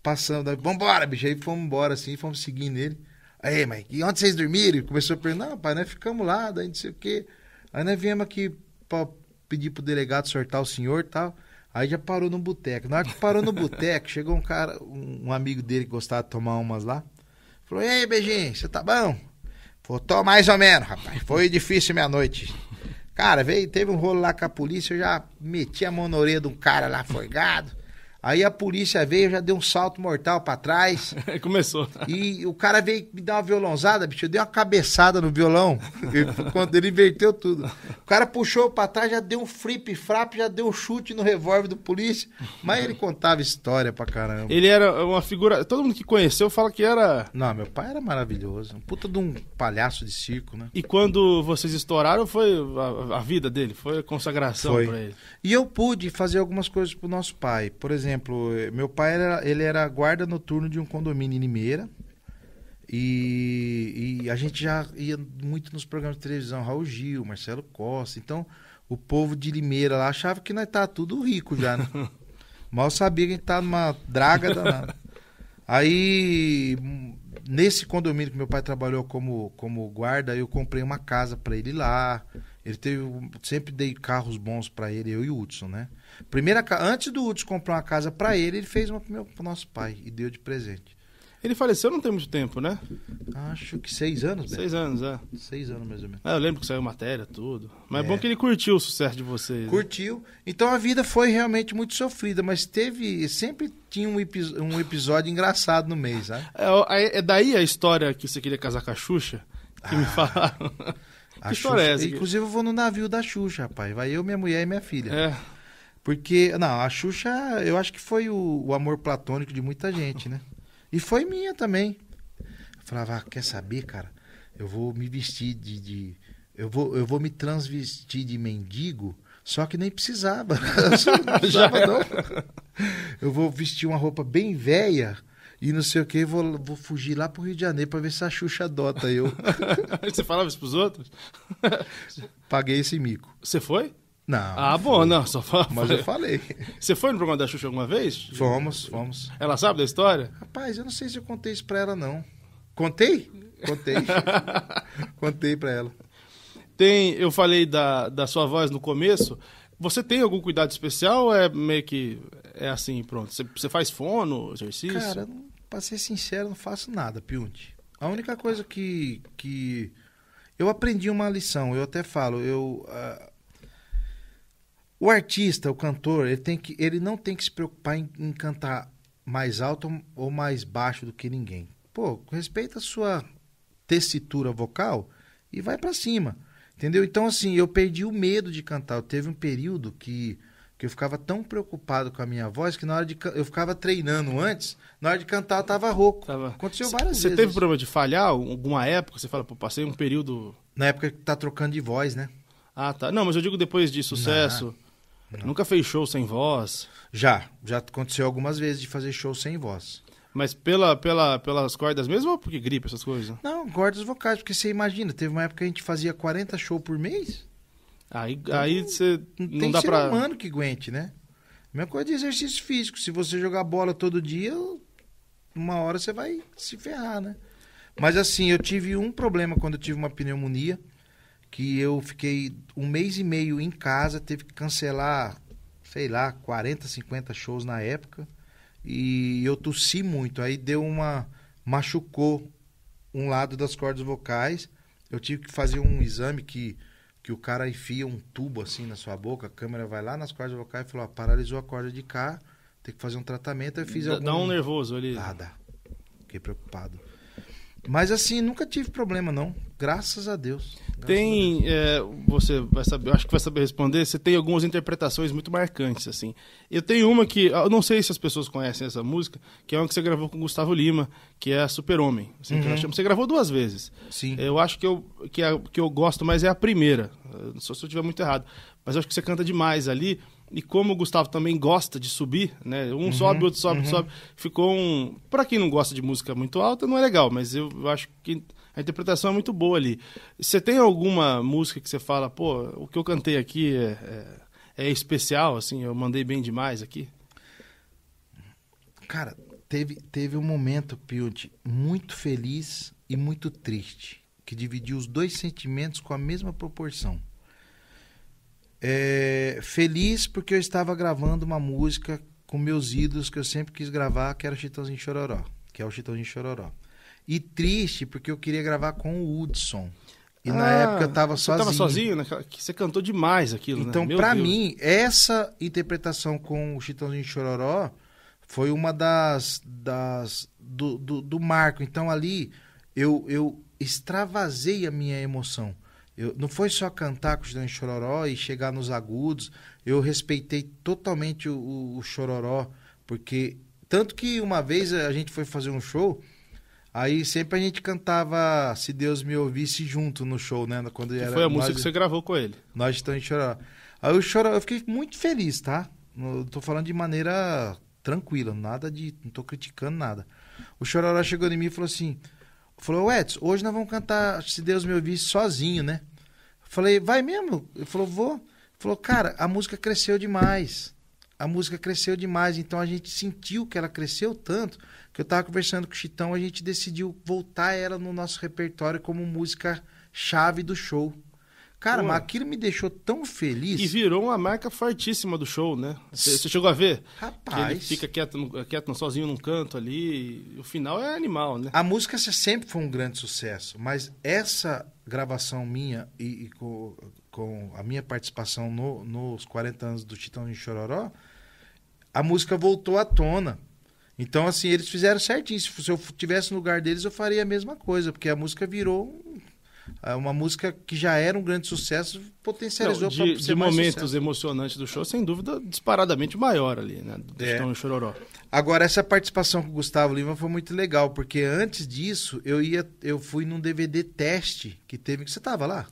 passando, daí, vambora, bicho. Aí fomos embora, assim, fomos seguindo ele. Aí, mas e onde vocês dormiram? Ele começou a perguntar, não, pai, nós ficamos lá, daí não sei o quê. Aí nós viemos aqui pra pedir pro delegado sortar o senhor e tal. Aí já parou no boteco. Na hora que parou no boteco, chegou um cara, um, amigo dele que gostava de tomar umas lá. Falou: Ei, beijinho, você tá bom? Falou: Tô mais ou menos, rapaz. Foi difícil minha noite. Cara, veio, teve um rolo lá com a polícia, eu já meti a mão na orelha de um cara lá, forgado. Aí a polícia veio, já deu um salto mortal para trás. Começou. E o cara veio me dar uma violãozada, bicho. Eu dei uma cabeçada no violão. Quando ele inverteu tudo. O cara puxou para trás, já deu um flip frap, já deu um chute no revólver do polícia. Mas ele contava história pra caramba. Ele era uma figura. Todo mundo que conheceu fala que era. Não, meu pai era maravilhoso. Um puta de um palhaço de circo, né? E quando vocês estouraram, foi a, a vida dele, foi a consagração foi. pra ele. E eu pude fazer algumas coisas pro nosso pai. Por exemplo, exemplo, meu pai era, ele era guarda noturno de um condomínio em Limeira. E, e, a gente já ia muito nos programas de televisão, Raul Gil, Marcelo Costa. Então, o povo de Limeira lá achava que nós tá tudo rico já, né? Mal sabia que a gente tá numa draga danada. Aí, nesse condomínio que meu pai trabalhou como, como guarda, eu comprei uma casa para ele lá. Ele teve. Sempre dei carros bons para ele, eu e o Hudson, né? Primeira, antes do Hudson comprar uma casa para ele, ele fez uma pro, pro nosso pai e deu de presente. Ele faleceu não tem muito tempo, né? Acho que seis anos, né? Seis anos, é. Seis anos, mais ou menos. Ah, eu lembro que saiu matéria, tudo. Mas é, é bom que ele curtiu o sucesso de vocês. Né? Curtiu. Né? Então a vida foi realmente muito sofrida, mas teve. Sempre tinha um, epi um episódio engraçado no mês, né? É, é, daí a história que você queria casar com a Xuxa? Que ah, me falaram. A é Xuxa, é Inclusive, eu vou no navio da Xuxa, rapaz. Vai eu, minha mulher e minha filha. É. Porque, não, a Xuxa, eu acho que foi o, o amor platônico de muita gente, né? E foi minha também. Eu falava, ah, quer saber, cara? Eu vou me vestir de, de. eu, vou, eu vou me transvestir de mendigo, só que nem precisava. não. Eu vou vestir uma roupa bem velha e não sei o que, vou, vou fugir lá pro Rio de Janeiro pra ver se a Xuxa adota eu. Você falava isso pros outros? Paguei esse mico. Você foi? Não. Ah, bom, não, só fala. Mas eu falei. Você foi no programa da Xuxa alguma vez? Fomos, fomos. Ela sabe da história? Rapaz, eu não sei se eu contei isso pra ela, não. Contei? Contei. contei pra ela. Tem, eu falei da, da sua voz no começo. Você tem algum cuidado especial ou é meio que. É assim, pronto. Você, você faz fono, exercício? Cara, pra ser sincero, não faço nada, Piunte. A única coisa que. que eu aprendi uma lição, eu até falo, eu. Uh, o artista, o cantor, ele, tem que, ele não tem que se preocupar em, em cantar mais alto ou mais baixo do que ninguém. Pô, respeita a sua tessitura vocal e vai para cima. Entendeu? Então, assim, eu perdi o medo de cantar. Eu teve um período que, que eu ficava tão preocupado com a minha voz que na hora de eu ficava treinando antes, na hora de cantar eu tava rouco. Tava... Aconteceu cê, várias cê vezes. Você teve problema de falhar alguma época? Você fala, pô, passei um período. Na época que tá trocando de voz, né? Ah, tá. Não, mas eu digo depois de sucesso. Não. Não. Nunca fez show sem voz? Já, já aconteceu algumas vezes de fazer show sem voz. Mas pela, pela, pelas cordas mesmo ou porque gripe, essas coisas? Não, cordas vocais, porque você imagina, teve uma época que a gente fazia 40 shows por mês. Aí, então, aí você não, não tem dá ser pra... humano que aguente, né? A mesma coisa de exercício físico. Se você jogar bola todo dia, uma hora você vai se ferrar, né? Mas assim, eu tive um problema quando eu tive uma pneumonia que eu fiquei um mês e meio em casa, teve que cancelar, sei lá, 40, 50 shows na época. E eu tossi muito, aí deu uma machucou um lado das cordas vocais. Eu tive que fazer um exame que que o cara enfia um tubo assim na sua boca, a câmera vai lá nas cordas vocais e falou: ó, paralisou a corda de cá, tem que fazer um tratamento. Eu fiz dá, algum... dá um nervoso ali. nada, ah, Fiquei preocupado. Mas assim, nunca tive problema, não. Graças a Deus tem, é, você vai saber, acho que vai saber responder, você tem algumas interpretações muito marcantes, assim. Eu tenho uma que, eu não sei se as pessoas conhecem essa música, que é uma que você gravou com o Gustavo Lima, que é Super-Homem. Assim, uhum. Você gravou duas vezes. Sim. Eu acho que eu, que, é a, que eu gosto mais é a primeira, só se eu estiver muito errado. Mas eu acho que você canta demais ali, e como o Gustavo também gosta de subir, né? Um uhum, sobe, outro sobe, uhum. sobe. Ficou um. Para quem não gosta de música muito alta, não é legal, mas eu acho que a interpretação é muito boa ali. Você tem alguma música que você fala, pô, o que eu cantei aqui é, é, é especial, assim, eu mandei bem demais aqui? Cara, teve, teve um momento, Piuti, muito feliz e muito triste, que dividiu os dois sentimentos com a mesma proporção é, feliz porque eu estava gravando uma música com meus ídolos que eu sempre quis gravar, que era Chitãozinho Chororó, que é o Chitãozinho Chororó. E triste porque eu queria gravar com o Hudson. E ah, na época eu tava você sozinho. Você tava sozinho? Você cantou demais aquilo, né? Então, né? para mim, essa interpretação com o Chitãozinho Chororó foi uma das... das do, do, do marco. Então, ali, eu, eu extravasei a minha emoção. Eu, não foi só cantar com o Chororó e chegar nos agudos. Eu respeitei totalmente o, o, o, Chororó, porque tanto que uma vez a gente foi fazer um show, aí sempre a gente cantava Se Deus Me Ouvisse junto no show, né? Quando que era, foi a nós, música que você gravou com ele. Nós estamos em Chororó. Aí o Chororó, eu fiquei muito feliz, tá? Eu tô falando de maneira tranquila, nada de. Não tô criticando nada. O Chororó chegou em mim e falou assim: Falou, Edson, hoje nós vamos cantar Se Deus Me Ouvir sozinho, né? Falei, vai mesmo? Ele falou, vou. Falou, cara, a música cresceu demais. A música cresceu demais, então a gente sentiu que ela cresceu tanto que eu tava conversando com o Chitão, a gente decidiu voltar ela no nosso repertório como música chave do show. Cara, Pô. mas aquilo me deixou tão feliz. E virou uma marca fortíssima do show, né? Você chegou a ver? Rapaz. Que ele fica quieto, quieto, sozinho num canto ali. O final é animal, né? A música sempre foi um grande sucesso, mas essa gravação minha e, e com, com, a minha participação no, nos 40 anos do Titão de Chororó, a música voltou à tona. Então, assim, eles fizeram certinho. Se eu tivesse no lugar deles, eu faria a mesma coisa, porque a música virou um ah, uma música que já era um grande sucesso potencializou Não, de, de momentos sucesso. emocionantes do show sem dúvida disparadamente maior ali né do é. e Chororó agora essa participação com o Gustavo Lima foi muito legal porque antes disso eu ia eu fui num DVD teste que teve que você tava lá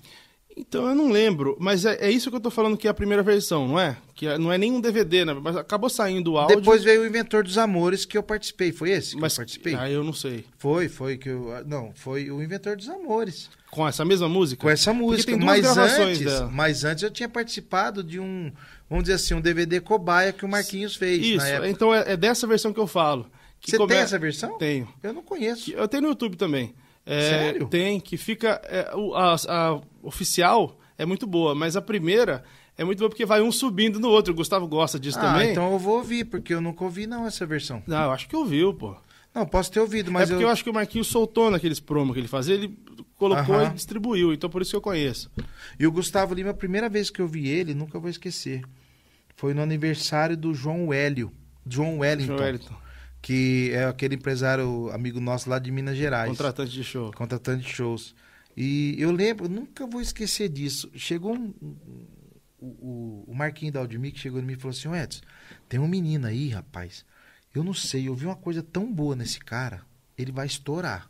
então eu não lembro, mas é, é, isso que eu tô falando que é a primeira versão, não é? Que é, não é nem um DVD, né? Mas acabou saindo o áudio. Depois veio o Inventor dos Amores que eu participei, foi esse que mas, eu participei? Ah, eu não sei. Foi, foi que eu, ah, não, foi o Inventor dos Amores. Com essa mesma música? Com essa música, mas antes, dela. mas antes eu tinha participado de um, vamos dizer assim, um DVD cobaia que o Marquinhos fez Isso, então é, é dessa versão que eu falo. Você come... tem essa versão? Tenho. Eu não conheço. Eu tenho no YouTube também. É, Sério? Tem, que fica. É, o, a, a, oficial é muito boa, mas a primeira é muito boa porque vai um subindo no outro. O Gustavo gosta disso ah, também. Então eu vou ouvir, porque eu nunca ouvi, não, essa versão. Não, eu acho que ouviu, pô. Não, posso ter ouvido, mas. É porque eu, eu acho que o Marquinhos soltou naqueles promos que ele fazia, ele colocou e distribuiu, então por isso que eu conheço. E o Gustavo Lima, a primeira vez que eu vi ele, nunca vou esquecer. Foi no aniversário do João Hélio. Wellington. João Wellington que é aquele empresário amigo nosso lá de Minas Gerais. Contratante de shows, Contratante de shows. E eu lembro, nunca vou esquecer disso. Chegou um, o, o Marquinho da Aldemir que chegou em mim e falou assim: Edson, tem um menino aí, rapaz. Eu não sei, eu vi uma coisa tão boa nesse cara, ele vai estourar.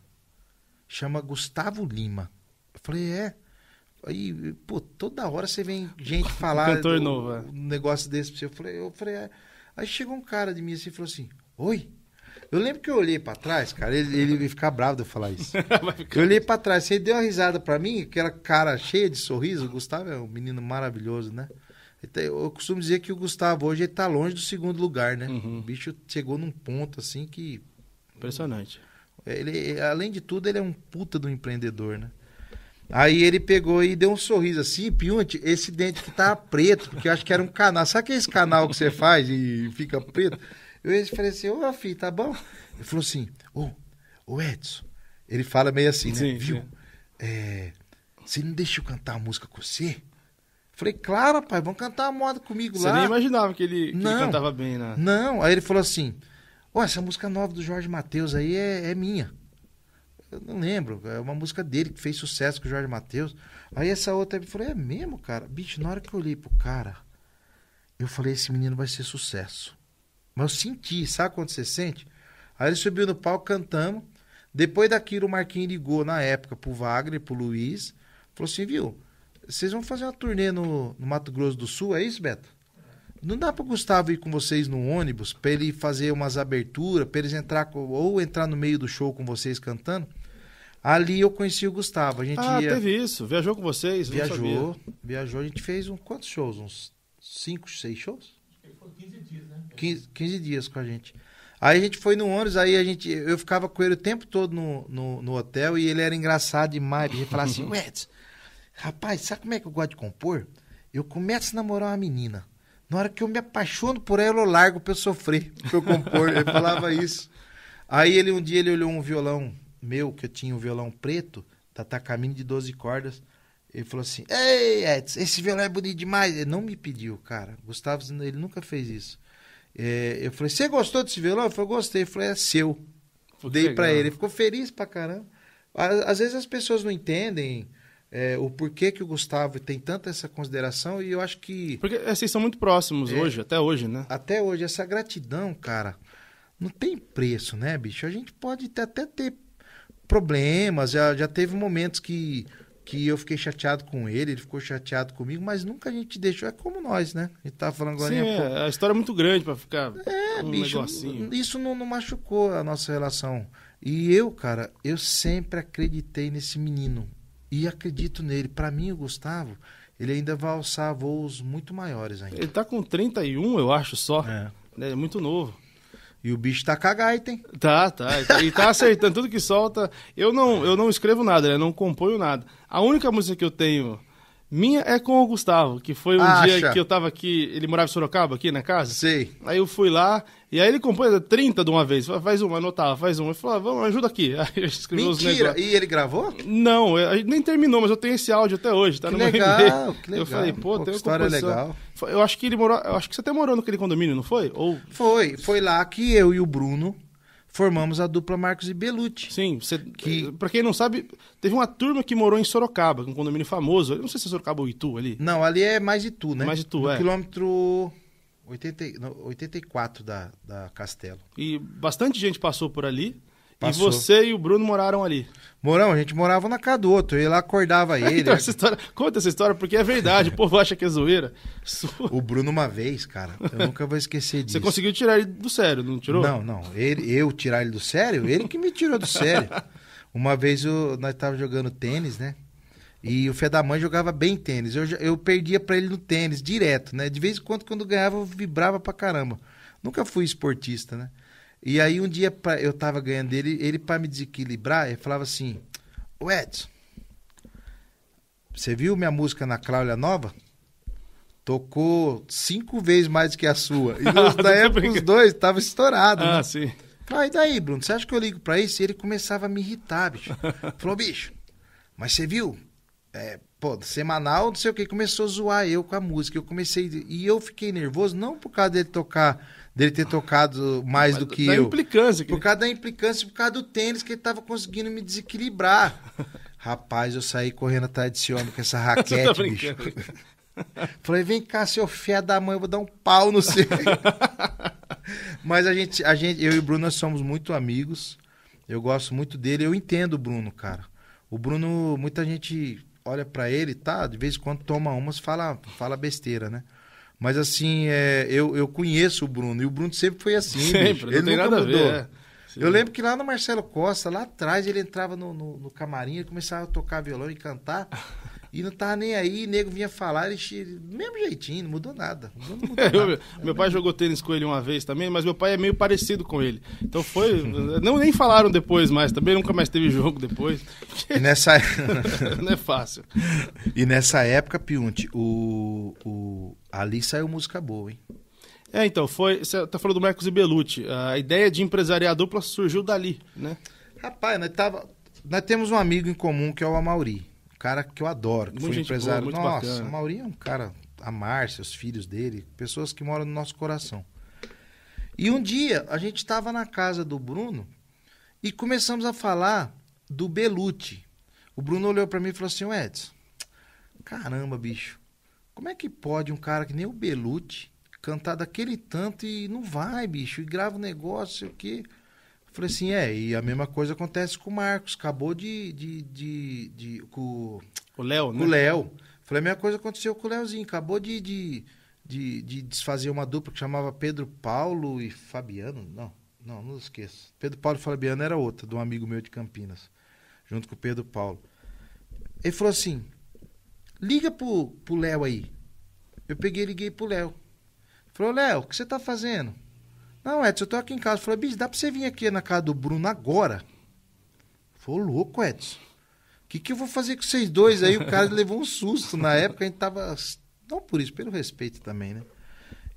Chama Gustavo Lima. Eu falei: é. Aí, pô, toda hora você vem gente falar. do, novo. É. Um negócio desse pra você. Eu falei, eu falei é. Aí chegou um cara de mim assim e falou assim: Oi, eu lembro que eu olhei pra trás, cara, ele, ele ia ficar bravo de eu falar isso. eu olhei pra trás, ele deu uma risada pra mim, aquela cara cheia de sorriso. O Gustavo é um menino maravilhoso, né? Tá, eu costumo dizer que o Gustavo hoje ele tá longe do segundo lugar, né? Uhum. O bicho chegou num ponto assim que. Impressionante. Ele, além de tudo, ele é um puta do empreendedor, né? Aí ele pegou e deu um sorriso assim, Piunte, esse dente que tava tá preto, porque eu acho que era um canal. Sabe aquele canal que você faz e fica preto? Eu falei assim, ô, filho, tá bom? Ele falou assim, ô, ô Edson. Ele fala meio assim, né? Sim, Viu? Sim. É, você não deixa eu cantar a música com você? Falei, claro, pai, vamos cantar a moda comigo você lá. Você nem imaginava que, ele, que não, ele cantava bem, né? Não, aí ele falou assim, ó, essa música nova do Jorge Matheus aí é, é minha. Eu não lembro, é uma música dele que fez sucesso com o Jorge Matheus. Aí essa outra, eu falei, é mesmo, cara? Bicho, na hora que eu olhei pro cara, eu falei, esse menino vai ser sucesso. Mas eu senti, sabe quando você sente? Aí ele subiu no palco, cantamos. Depois daquilo, o Marquinhos ligou na época pro Wagner, pro Luiz. Falou assim, viu? Vocês vão fazer uma turnê no, no Mato Grosso do Sul, é isso, Beto? Não dá pro Gustavo ir com vocês no ônibus, pra ele fazer umas aberturas, pra eles entrar ou entrar no meio do show com vocês cantando? Ali eu conheci o Gustavo. A gente ah, ia... teve isso. Viajou com vocês? Viajou. Viajou. A gente fez um, quantos shows? Uns cinco, seis shows? 15 dias, 15, né? dias com a gente. Aí a gente foi no ônibus, aí a gente, eu ficava com ele o tempo todo no, no, no hotel e ele era engraçado demais. Ele falava assim, Edson, rapaz, sabe como é que eu gosto de compor? Eu começo a namorar uma menina. Na hora que eu me apaixono por ela, eu largo pra eu sofrer, pra eu compor. Ele falava isso. Aí ele um dia ele olhou um violão meu, que eu tinha um violão preto, Tata Caminho de 12 cordas. Ele falou assim: Ei, Edson, esse violão é bonito demais. Ele não me pediu, cara. Gustavo, ele nunca fez isso. É, eu falei: Você gostou desse violão? Ele falou: Gostei. Eu falei: É seu. Dei para ele. Ele ficou feliz pra caramba. Às vezes as pessoas não entendem. É, o porquê que o Gustavo tem tanta essa consideração e eu acho que. Porque é, vocês são muito próximos é, hoje, até hoje, né? Até hoje. Essa gratidão, cara, não tem preço, né, bicho? A gente pode até ter problemas, já, já teve momentos que que eu fiquei chateado com ele, ele ficou chateado comigo, mas nunca a gente deixou. É como nós, né? A gente tava tá falando agora. Sim, é, a história é muito grande para ficar. É, um bicho, negocinho. isso não, não machucou a nossa relação. E eu, cara, eu sempre acreditei nesse menino e acredito nele. Para mim, o Gustavo, ele ainda vai alçar voos muito maiores ainda. Ele tá com 31, eu acho só. É. É muito novo. E o bicho tá cagado, hein? Tá, tá. E tá acertando tudo que solta. Eu não, eu não escrevo nada, né? Não componho nada. A única música que eu tenho minha é com o Gustavo, que foi um Acha. dia que eu tava aqui, ele morava em Sorocaba, aqui na casa. Sei. Aí eu fui lá, e aí ele compôs 30 de uma vez. Faz uma, anotava, faz uma. Eu falei, ah, vamos, ajuda aqui. Aí eu escrevi Mentira, e ele gravou? Não, nem terminou, mas eu tenho esse áudio até hoje, tá que no legal, meu que legal. Eu falei, pô, pô tem uma composição. legal. Eu acho que ele morou. Eu acho que você até morou naquele condomínio, não foi? Ou... Foi, foi lá que eu e o Bruno formamos a dupla Marcos e Belucci. Sim, você, que... Eh, pra quem não sabe, teve uma turma que morou em Sorocaba, um condomínio famoso. Eu não sei se é Sorocaba ou Itu ali. Não, ali é mais Itu, né? Mais Itu, é. quilômetro 80, 84 da, da Castelo. E bastante gente passou por ali. Passou. E você e o Bruno moraram ali. Moramos, a gente morava na casa do outro, eu ia lá acordava ele. então, essa história, conta essa história, porque é verdade, o povo acha que é zoeira. O Bruno, uma vez, cara, eu nunca vou esquecer disso. Você conseguiu tirar ele do sério, não tirou? Não, não. Ele, eu tirar ele do sério? Ele que me tirou do sério. Uma vez eu, nós estávamos jogando tênis, né? E o Fé da Mãe jogava bem tênis. Eu, eu perdia para ele no tênis, direto, né? De vez em quando, quando ganhava, eu vibrava pra caramba. Nunca fui esportista, né? E aí um dia pra, eu tava ganhando dele, ele para me desequilibrar, ele falava assim: "O Edson, você viu minha música na Cláudia Nova? Tocou cinco vezes mais que a sua. E nos, na época os dois tava estourado. Ah, né? sim. Falei, ah, e daí, Bruno, você acha que eu ligo pra isso? E ele começava a me irritar, bicho. Falou, bicho, mas você viu? É, pô, semanal, não sei o que, começou a zoar eu com a música. Eu comecei. E eu fiquei nervoso, não por causa dele tocar dele ter tocado mais Mas do que da eu. implicância. Por causa da implicância, por causa do tênis, que ele tava conseguindo me desequilibrar. Rapaz, eu saí correndo atrás desse homem com essa raquete, tá bicho. Falei, vem cá, seu fé da mãe, eu vou dar um pau no seu. Mas a gente, a gente, eu e o Bruno, nós somos muito amigos. Eu gosto muito dele. Eu entendo o Bruno, cara. O Bruno, muita gente olha para ele, tá? De vez em quando toma umas, fala, fala besteira, né? Mas assim, é, eu, eu conheço o Bruno. E o Bruno sempre foi assim. Sempre, ele não tem nada mudou. a ver. É. Eu lembro que lá no Marcelo Costa, lá atrás, ele entrava no, no, no camarim, ele começava a tocar violão e cantar. E não tava nem aí, nego vinha falar, ele mesmo jeitinho, não mudou nada. Não mudou nada. meu pai mesmo. jogou tênis com ele uma vez também, mas meu pai é meio parecido com ele. Então foi. não, nem falaram depois mais, também nunca mais teve jogo depois. E nessa. não é fácil. E nessa época, Piunte, o, o, ali saiu música boa, hein? É, então, foi. Você tá falando do Marcos Ibelucci. A ideia de empresariar dupla surgiu dali, né? Rapaz, nós tava. Nós temos um amigo em comum que é o Amauri cara que eu adoro, que muito foi empresário. Boa, Nossa, bacana. a maioria é um cara, a Márcia, os filhos dele, pessoas que moram no nosso coração. E um dia a gente estava na casa do Bruno e começamos a falar do Belute O Bruno olhou para mim e falou assim: Edson, caramba, bicho, como é que pode um cara que nem o Belute cantar daquele tanto e não vai, bicho, e grava um negócio, sei o quê. Falei assim, é, e a mesma coisa acontece com o Marcos. Acabou de. de, de, de com o Léo, né? O Léo. Falei, a mesma coisa aconteceu com o Léozinho. Acabou de, de, de, de, desfazer uma dupla que chamava Pedro Paulo e Fabiano. Não, não, não esqueço. Pedro Paulo e Fabiano era outra, de um amigo meu de Campinas, junto com o Pedro Paulo. Ele falou assim: liga pro, pro Léo aí. Eu peguei e liguei pro Léo. Falou, Léo, o que você tá fazendo? Não, Edson, eu tô aqui em casa. Eu falei, bicho, dá pra você vir aqui na casa do Bruno agora? Falei, louco, Edson. O que, que eu vou fazer com vocês dois? Aí o cara levou um susto. Na época a gente tava. Não por isso, pelo respeito também, né?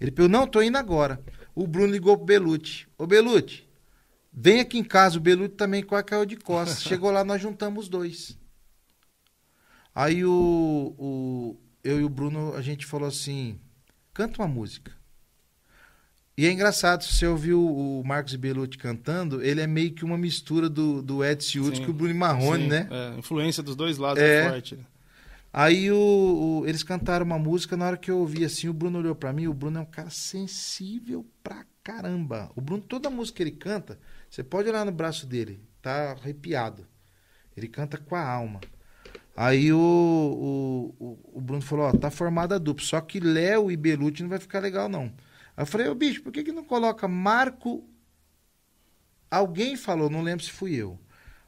Ele falou, não, tô indo agora. O Bruno ligou pro Belute. Ô, Belute, vem aqui em casa. O Belute também a caiu de costas. Chegou lá, nós juntamos os dois. Aí o, o, eu e o Bruno, a gente falou assim, canta uma música. E é engraçado, se você ouviu o Marcos Belucci cantando, ele é meio que uma mistura do, do Ed Ciúdi com o Bruno Marrone, né? É, influência dos dois lados é, é forte. Né? Aí o, o, eles cantaram uma música, na hora que eu ouvi assim, o Bruno olhou para mim, o Bruno é um cara sensível pra caramba. O Bruno, toda música que ele canta, você pode olhar no braço dele, tá arrepiado. Ele canta com a alma. Aí o, o, o, o Bruno falou, ó, tá formada a dupla, só que Léo e Belucci não vai ficar legal não. Eu falei, ô bicho, por que, que não coloca Marco. Alguém falou, não lembro se fui eu.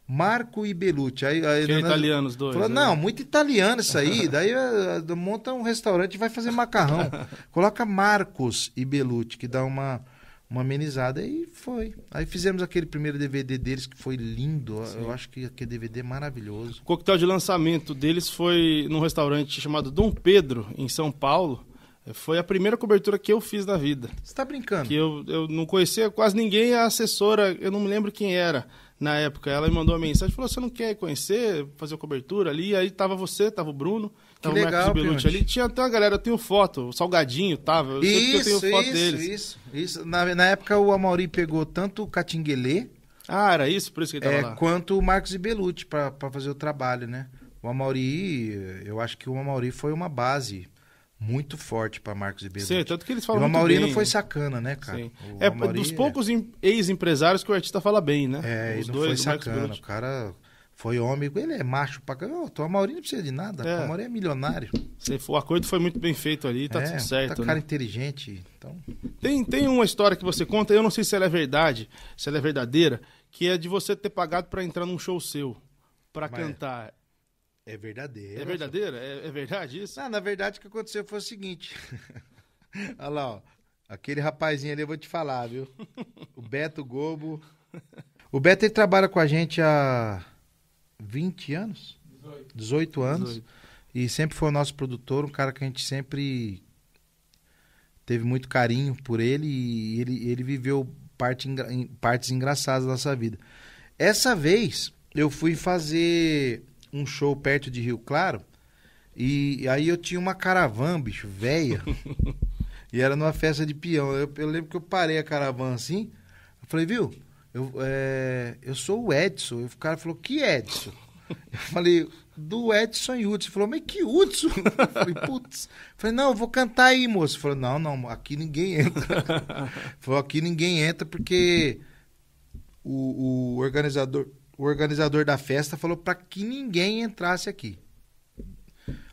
Marco e Belucci. Aí, aí, que é italiano os dois. Falou, né? não, muito italiano isso aí. Daí eh, eh, monta um restaurante e vai fazer macarrão. Coloca Marcos e Belucci, que dá uma, uma amenizada. E foi. Aí fizemos aquele primeiro DVD deles, que foi lindo. Sim. Eu acho que aquele DVD é maravilhoso. O coquetel de lançamento deles foi num restaurante chamado Dom Pedro, em São Paulo. Foi a primeira cobertura que eu fiz na vida. Você está brincando? Que eu, eu não conhecia quase ninguém, a assessora, eu não me lembro quem era na época. Ela me mandou uma mensagem, falou, você não quer conhecer, fazer a cobertura ali? Aí tava você, tava o Bruno, tava que o Marcos Belucci ali. Tinha até uma galera, eu tenho foto, o Salgadinho tava, eu isso, que eu tenho foto isso, deles. Isso, isso, na, na época o Amauri pegou tanto o Catinguelê... Ah, era isso? Por isso que ele tava é, lá. Quanto o Marcos e Belucci para fazer o trabalho, né? O Amauri, eu acho que o Amauri foi uma base muito forte para Marcos e Sim, tanto que eles falam e o Amaurino foi sacana, né, cara? Sim. é dos é- poucos ex-empresários que o artista fala bem, né? É, Os ele dois, foi sacana. O cara foi homem, ele é macho pra caramba. O Amaurino não precisa de nada, é. o Amaurino é milionário. Sim, o acordo foi muito bem feito ali, tá é, tudo certo. Tá né? cara inteligente, então... Tem, tem uma história que você conta, eu não sei se ela é verdade, se ela é verdadeira, que é de você ter pagado para entrar num show seu, para é. cantar. É verdadeira. É verdadeira? É, é verdade isso? Não, na verdade o que aconteceu foi o seguinte. Olha lá, ó. Aquele rapazinho ali eu vou te falar, viu? O Beto Gobo. O Beto ele trabalha com a gente há 20 anos? 18, 18 anos. 18. E sempre foi o nosso produtor, um cara que a gente sempre teve muito carinho por ele e ele, ele viveu parte, partes engraçadas da nossa vida. Essa vez eu fui fazer um show perto de Rio Claro. E aí eu tinha uma caravana, bicho, velha. e era numa festa de peão. Eu, eu, lembro que eu parei a caravana assim. Eu falei, viu? Eu, é, eu sou o Edson. E o cara falou, que Edson? Eu falei, do Edson Hudson. Ele falou, mas que Hudson? Eu falei, putz. falei, não, eu vou cantar aí, moço. Ele falou, não, não, aqui ninguém entra. Ele falou, aqui ninguém entra porque o, o organizador o organizador da festa falou para que ninguém entrasse aqui.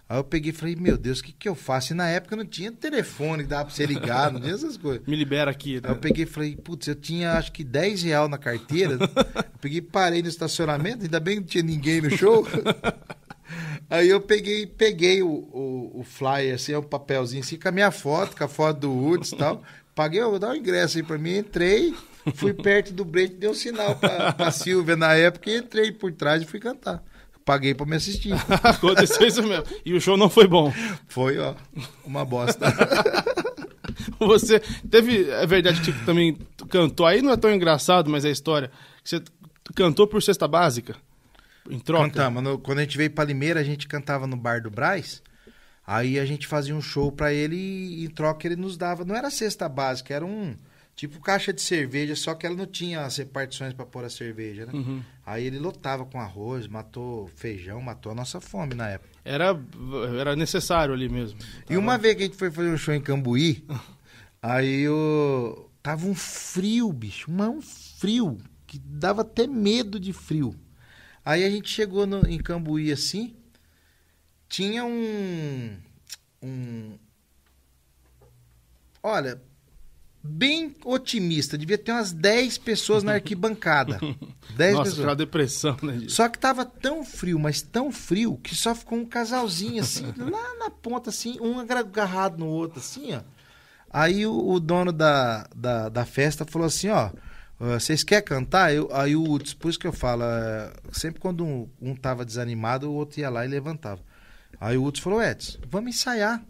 Aí eu peguei e falei, meu Deus, o que, que eu faço? E na época não tinha telefone que dava pra você ligar, não tinha essas coisas. Me libera aqui. Né? Aí eu peguei e falei, putz, eu tinha acho que 10 real na carteira. eu peguei parei no estacionamento, ainda bem que não tinha ninguém no show. Aí eu peguei peguei o, o, o flyer, assim, é um papelzinho assim, com a minha foto, com a foto do Woods e tal. Paguei, vou dar o um ingresso aí pra mim, entrei. Fui perto do break, deu um sinal pra, pra Silvia na época e entrei por trás e fui cantar. Paguei pra me assistir. Aconteceu isso mesmo. E o show não foi bom. Foi, ó, uma bosta. Você teve. É verdade que tipo, também cantou. Aí não é tão engraçado, mas é história. Você cantou por cesta básica? Em troca? Cantamos. No, quando a gente veio pra Limeira, a gente cantava no bar do Braz. Aí a gente fazia um show pra ele e em troca ele nos dava. Não era cesta básica, era um Tipo caixa de cerveja, só que ela não tinha as repartições para pôr a cerveja, né? Uhum. Aí ele lotava com arroz, matou feijão, matou a nossa fome na época. Era, era necessário ali mesmo. Tava... E uma vez que a gente foi fazer um show em Cambuí, aí eu tava um frio, bicho, mas um frio, que dava até medo de frio. Aí a gente chegou no, em Cambuí assim, tinha um. um... Olha, bem otimista. Devia ter umas 10 pessoas na arquibancada. 10 Nossa, pessoas. depressão, né? Só que tava tão frio, mas tão frio, que só ficou um casalzinho assim, lá na ponta, assim, um agarrado no outro, assim, ó. Aí o, o dono da, da, da, festa falou assim, ó. Ah, vocês querem cantar? Eu, aí o por isso que eu falo, é, sempre quando um, um tava desanimado, o outro ia lá e levantava. Aí o Hudson falou, Edson, vamos ensaiar.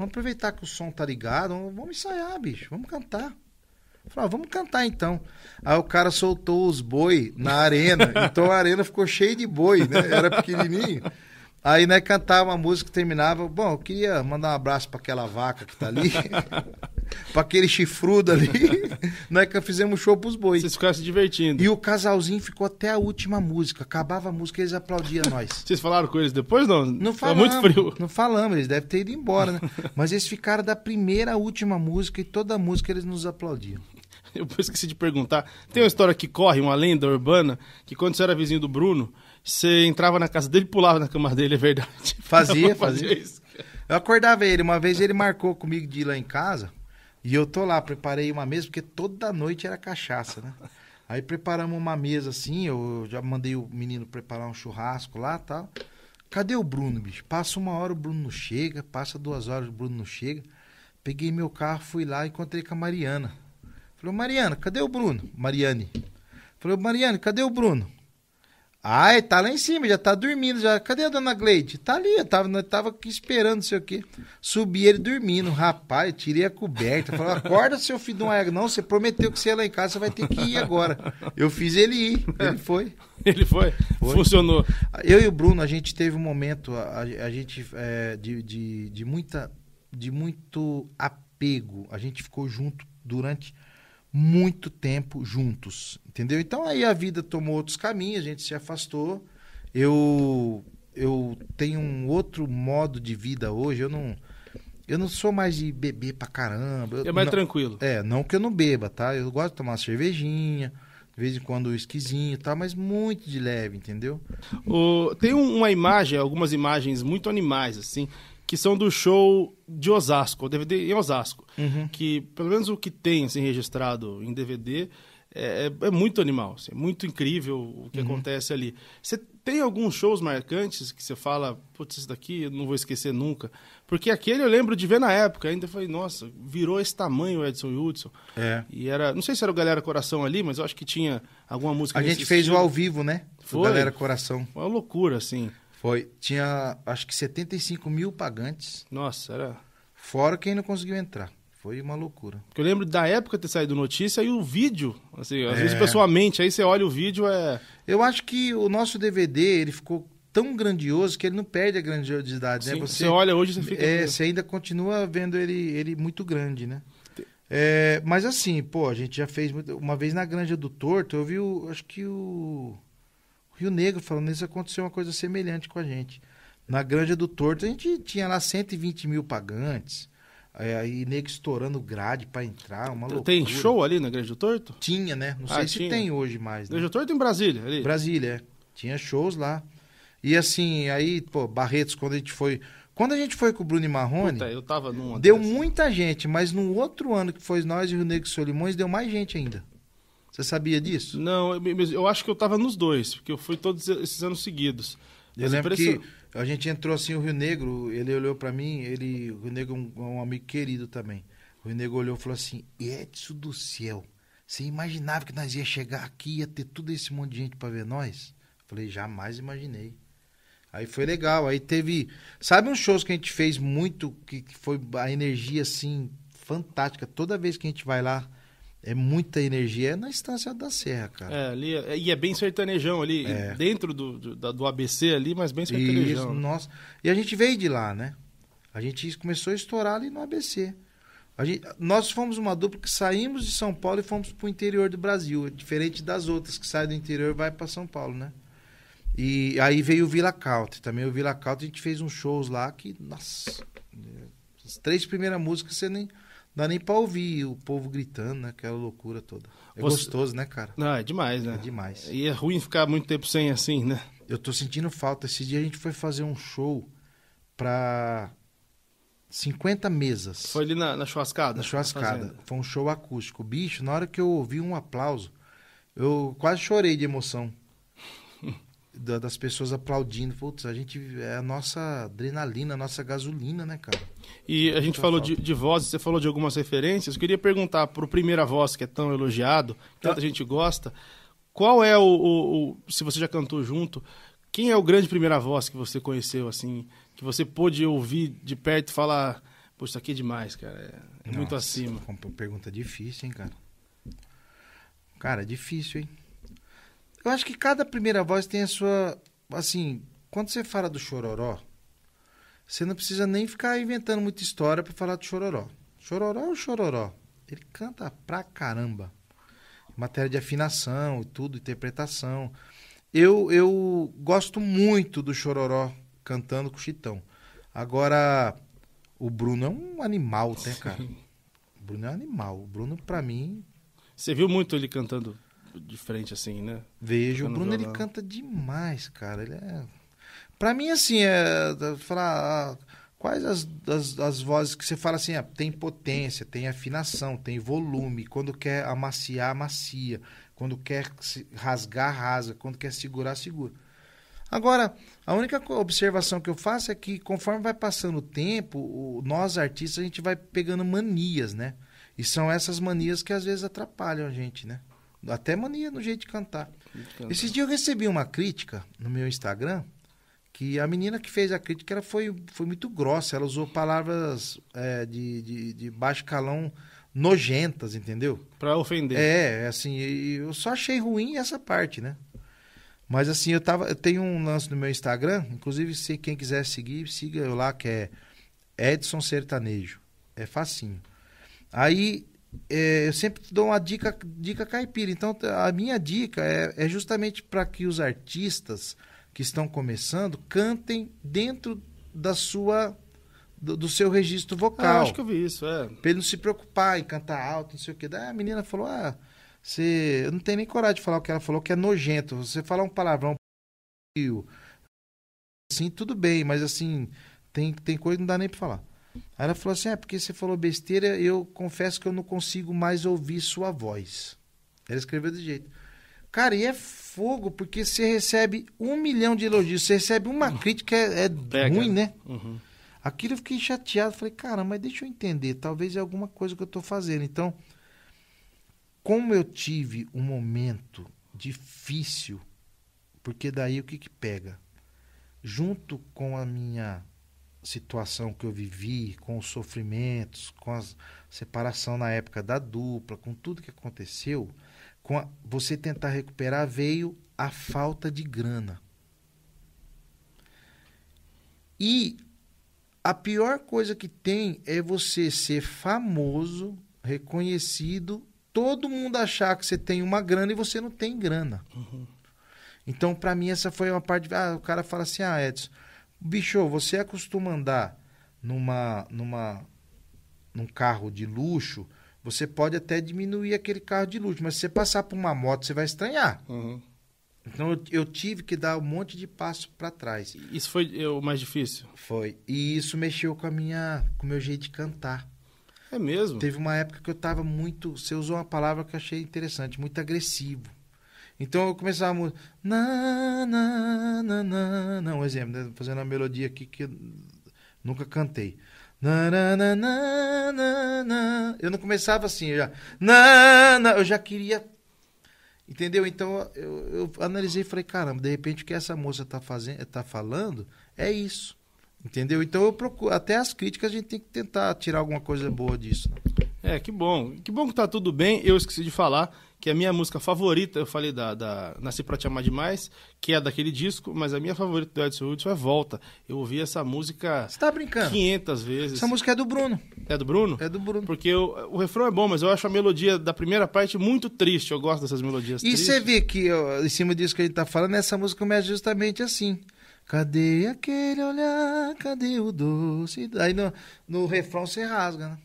Vamos aproveitar que o som tá ligado, vamos ensaiar, bicho, vamos cantar. Falei, ah, vamos cantar então. Aí o cara soltou os boi na arena, então a arena ficou cheia de boi, né? Era pequenininho. Aí, né, cantava uma música, terminava. Bom, eu queria mandar um abraço para aquela vaca que tá ali. pra aquele chifrudo ali. Nós fizemos show pros bois. Vocês ficaram se divertindo. E o casalzinho ficou até a última música. Acabava a música, e eles aplaudiam nós. Vocês falaram com eles depois, não? Não falamos. muito frio. Não falamos, eles devem ter ido embora, né? Mas eles ficaram da primeira à última música e toda música eles nos aplaudiam. Eu esqueci de perguntar. Tem uma história que corre, uma lenda urbana, que quando você era vizinho do Bruno, você entrava na casa dele e pulava na cama dele, é verdade. Fazia, fazia. fazia isso. Eu acordava ele, uma vez ele marcou comigo de ir lá em casa. E eu tô lá, preparei uma mesa, porque toda noite era cachaça, né? Aí preparamos uma mesa assim, eu já mandei o menino preparar um churrasco lá tal. Cadê o Bruno, bicho? Passa uma hora, o Bruno não chega, passa duas horas, o Bruno não chega. Peguei meu carro, fui lá, encontrei com a Mariana. Falei, Mariana, cadê o Bruno? Mariane. Falei, Mariane, cadê o Bruno? Ai, tá lá em cima, já tá dormindo. já. Cadê a dona Gleide? Tá ali, eu tava, eu tava aqui esperando, não sei o quê. Subi ele dormindo, rapaz, tirei a coberta. Falei, acorda, seu filho de uma Não, você prometeu que você ia lá em casa, você vai ter que ir agora. Eu fiz ele ir, ele foi. Ele foi, foi. funcionou. Eu e o Bruno, a gente teve um momento, a, a gente, é, de, de, de, muita, de muito apego. A gente ficou junto durante muito tempo juntos, entendeu? Então aí a vida tomou outros caminhos, a gente se afastou. Eu eu tenho um outro modo de vida hoje, eu não eu não sou mais de beber pra caramba. Eu, é mais não, tranquilo. É, não que eu não beba, tá? Eu gosto de tomar uma cervejinha, de vez em quando um esquisinho, tá? Mas muito de leve, entendeu? O, tem uma imagem, algumas imagens muito animais, assim que são do show de Osasco, DVD em Osasco. Uhum. Que, pelo menos o que tem assim, registrado em DVD, é, é, é muito animal, assim, é muito incrível o que uhum. acontece ali. Você tem alguns shows marcantes que você fala, putz, isso daqui eu não vou esquecer nunca. Porque aquele eu lembro de ver na época, ainda falei, nossa, virou esse tamanho o Edson e Hudson. É. E era, não sei se era o Galera Coração ali, mas eu acho que tinha alguma música A gente fez o ao vivo, né? Foi. O Galera Coração. Uma loucura, assim. Foi. Tinha acho que 75 mil pagantes. Nossa, era. Fora quem não conseguiu entrar. Foi uma loucura. Porque eu lembro da época ter saído notícia e o vídeo. Assim, às é... vezes pessoalmente, aí você olha o vídeo, é. Eu acho que o nosso DVD, ele ficou tão grandioso que ele não perde a grandiosidade, né? Sim, né? Você, você, olha hoje você fica. É, você ainda continua vendo ele, ele muito grande, né? É, mas assim, pô, a gente já fez muito... Uma vez na Granja do Torto, eu vi o. Acho que o. Rio Negro, falando isso, aconteceu uma coisa semelhante com a gente. Na Granja do Torto, a gente tinha lá 120 mil pagantes. É, aí, negro estourando grade para entrar, uma loucura. Tem show ali na Granja do Torto? Tinha, né? Não ah, sei tinha. se tem hoje mais. Né? Granja do Torto em Brasília, ali? Brasília, é. Tinha shows lá. E assim, aí, pô, Barretos, quando a gente foi. Quando a gente foi com o Bruno e Marrone, Puta, eu tava numa deu dessa. muita gente, mas no outro ano que foi nós e o Rio Negro e Solimões, deu mais gente ainda. Você sabia disso? Não, eu, eu acho que eu estava nos dois, porque eu fui todos esses anos seguidos. Eu Mas lembro que a gente entrou assim, o Rio Negro, ele olhou para mim, ele, o Rio Negro é um, é um, amigo querido também. O Rio Negro olhou e falou assim: Edson do céu, você imaginava que nós ia chegar aqui, ia ter todo esse monte de gente para ver nós? Eu falei: jamais imaginei. Aí foi legal, aí teve. Sabe uns shows que a gente fez muito, que, que foi a energia assim fantástica. Toda vez que a gente vai lá, é muita energia. É na Estância da Serra, cara. É, ali, é, e é bem sertanejão ali, é. dentro do, do, do ABC ali, mas bem sertanejão. Isso, né? nossa. E a gente veio de lá, né? A gente começou a estourar ali no ABC. Gente, nós fomos uma dupla que saímos de São Paulo e fomos para o interior do Brasil, é diferente das outras que saem do interior e vai para São Paulo, né? E aí veio o Vila Caute, também o Vila Caute a gente fez uns shows lá que, nossa, as três primeiras músicas você nem Dá nem pra ouvir o povo gritando, né? Aquela loucura toda. É Você... gostoso, né, cara? Não, é demais, né? É demais. E é ruim ficar muito tempo sem assim, né? Eu tô sentindo falta. Esse dia a gente foi fazer um show pra 50 mesas. Foi ali na, na churrascada? Na churrascada. Foi um show acústico. Bicho, na hora que eu ouvi um aplauso, eu quase chorei de emoção da, das pessoas aplaudindo. Putz, a gente. É a nossa adrenalina, a nossa gasolina, né, cara? E a gente Muito falou de, de, vozes, você falou de algumas referências. Eu queria perguntar pro Primeira Voz, que é tão elogiado, que tá. tanta gente gosta. Qual é o, o, o, Se você já cantou junto, quem é o grande primeira voz que você conheceu, assim, que você pôde ouvir de perto e falar, poxa, isso aqui é demais, cara. É, Nossa, muito acima. Pergunta difícil, hein, cara? Cara, é difícil, hein? Eu acho que cada primeira voz tem a sua. Assim, quando você fala do chororó, você não precisa nem ficar inventando muita história para falar do chororó. Chororó é o chororó. Ele canta pra caramba. Em matéria de afinação e tudo, interpretação. Eu, eu gosto muito do chororó cantando com o Chitão. Agora, o Bruno é um animal, né, cara? O Bruno é um animal. O Bruno, pra mim. Você viu muito ele cantando? de frente, assim, né? Vejo. o Bruno, ele canta demais, cara. Ele é... Pra mim, assim, é... Falar... Ah, quais as, as, as, vozes que você fala assim, ah, tem potência, tem afinação, tem volume, quando quer amaciar, amacia, quando quer rasgar, rasga, quando quer segurar, segura. Agora, a única observação que eu faço é que conforme vai passando o tempo, o, nós artistas a gente vai pegando manias, né? E são essas manias que às vezes atrapalham a gente, né? Até mania no jeito de cantar. Esse dia eu recebi uma crítica no meu Instagram que a menina que fez a crítica ela foi, foi muito grossa. Ela usou palavras é, de, de, de, baixo calão nojentas, entendeu? Pra ofender. É, é assim, eu só achei ruim essa parte, né? Mas assim, eu tava. Eu tenho um lance no meu Instagram, inclusive, se quem quiser seguir, siga eu lá, que é Edson Sertanejo. É facinho. Aí é, eu sempre dou uma dica, dica caipira. Então, a minha dica é, é justamente para que os artistas que estão começando cantem dentro da sua do, do, seu registro vocal. Ah, acho que eu vi isso, é. Pra ele não se preocupar em cantar alto, não sei o quê. Daí a menina falou: ah, você. Eu não tenho nem coragem de falar o que ela falou, que é nojento. Você falar um palavrão. Assim, tudo bem, mas assim, tem, tem coisa que não dá nem para falar. Aí ela falou assim: é porque você falou besteira, eu confesso que eu não consigo mais ouvir sua voz. Ela escreveu desse jeito. Cara, e é fogo, porque você recebe um milhão de elogios, você recebe uma uhum. crítica, é, é ruim, né? Uhum. Aquilo eu fiquei chateado, falei, cara, mas deixa eu entender, talvez é alguma coisa que eu estou fazendo. Então, como eu tive um momento difícil, porque daí o que que pega? Junto com a minha situação que eu vivi, com os sofrimentos, com a separação na época da dupla, com tudo que aconteceu, com a, você tentar recuperar veio a falta de grana. E a pior coisa que tem é você ser famoso, reconhecido, todo mundo achar que você tem uma grana e você não tem grana. Uhum. Então, para mim, essa foi uma parte. Ah, o cara fala assim: ah, Edson, Bicho, você acostuma andar numa, numa, num carro de luxo, você pode até diminuir aquele carro de luxo, mas se você passar por uma moto, você vai estranhar. Uhum. Então eu, eu, tive que dar um monte de passo para trás. Isso foi é, o mais difícil? Foi. E isso mexeu com a minha, com o meu jeito de cantar. É mesmo? Teve uma época que eu tava muito, você usou uma palavra que eu achei interessante, muito agressivo. Então eu começava a música. Na, na, na, na, na, um exemplo, né? fazendo uma melodia aqui que eu nunca cantei. Na, na, na, na, na, na. Eu não começava assim, eu já. Na, na, eu já queria. Entendeu? Então eu, eu analisei e falei, caramba, de repente o que essa moça tá, fazendo, tá falando é isso. Entendeu? Então eu procuro. Até as críticas a gente tem que tentar tirar alguma coisa boa disso. É, que bom. Que bom que tá tudo bem. Eu esqueci de falar que é a minha música favorita, eu falei da, da Nasci Pra Te Amar Demais, que é daquele disco, mas a minha favorita do Edson Hudson é Volta. Eu ouvi essa música Você tá brincando? 500 vezes. Essa música é do Bruno. É do Bruno? É do Bruno. Porque eu, o refrão é bom, mas eu acho a melodia da primeira parte muito triste. Eu gosto dessas melodias e você vê que, ó, em cima disso que a gente tá falando, essa música começa é justamente assim. Cadê aquele olhar? Cadê o doce? Aí no, no refrão você rasga, né?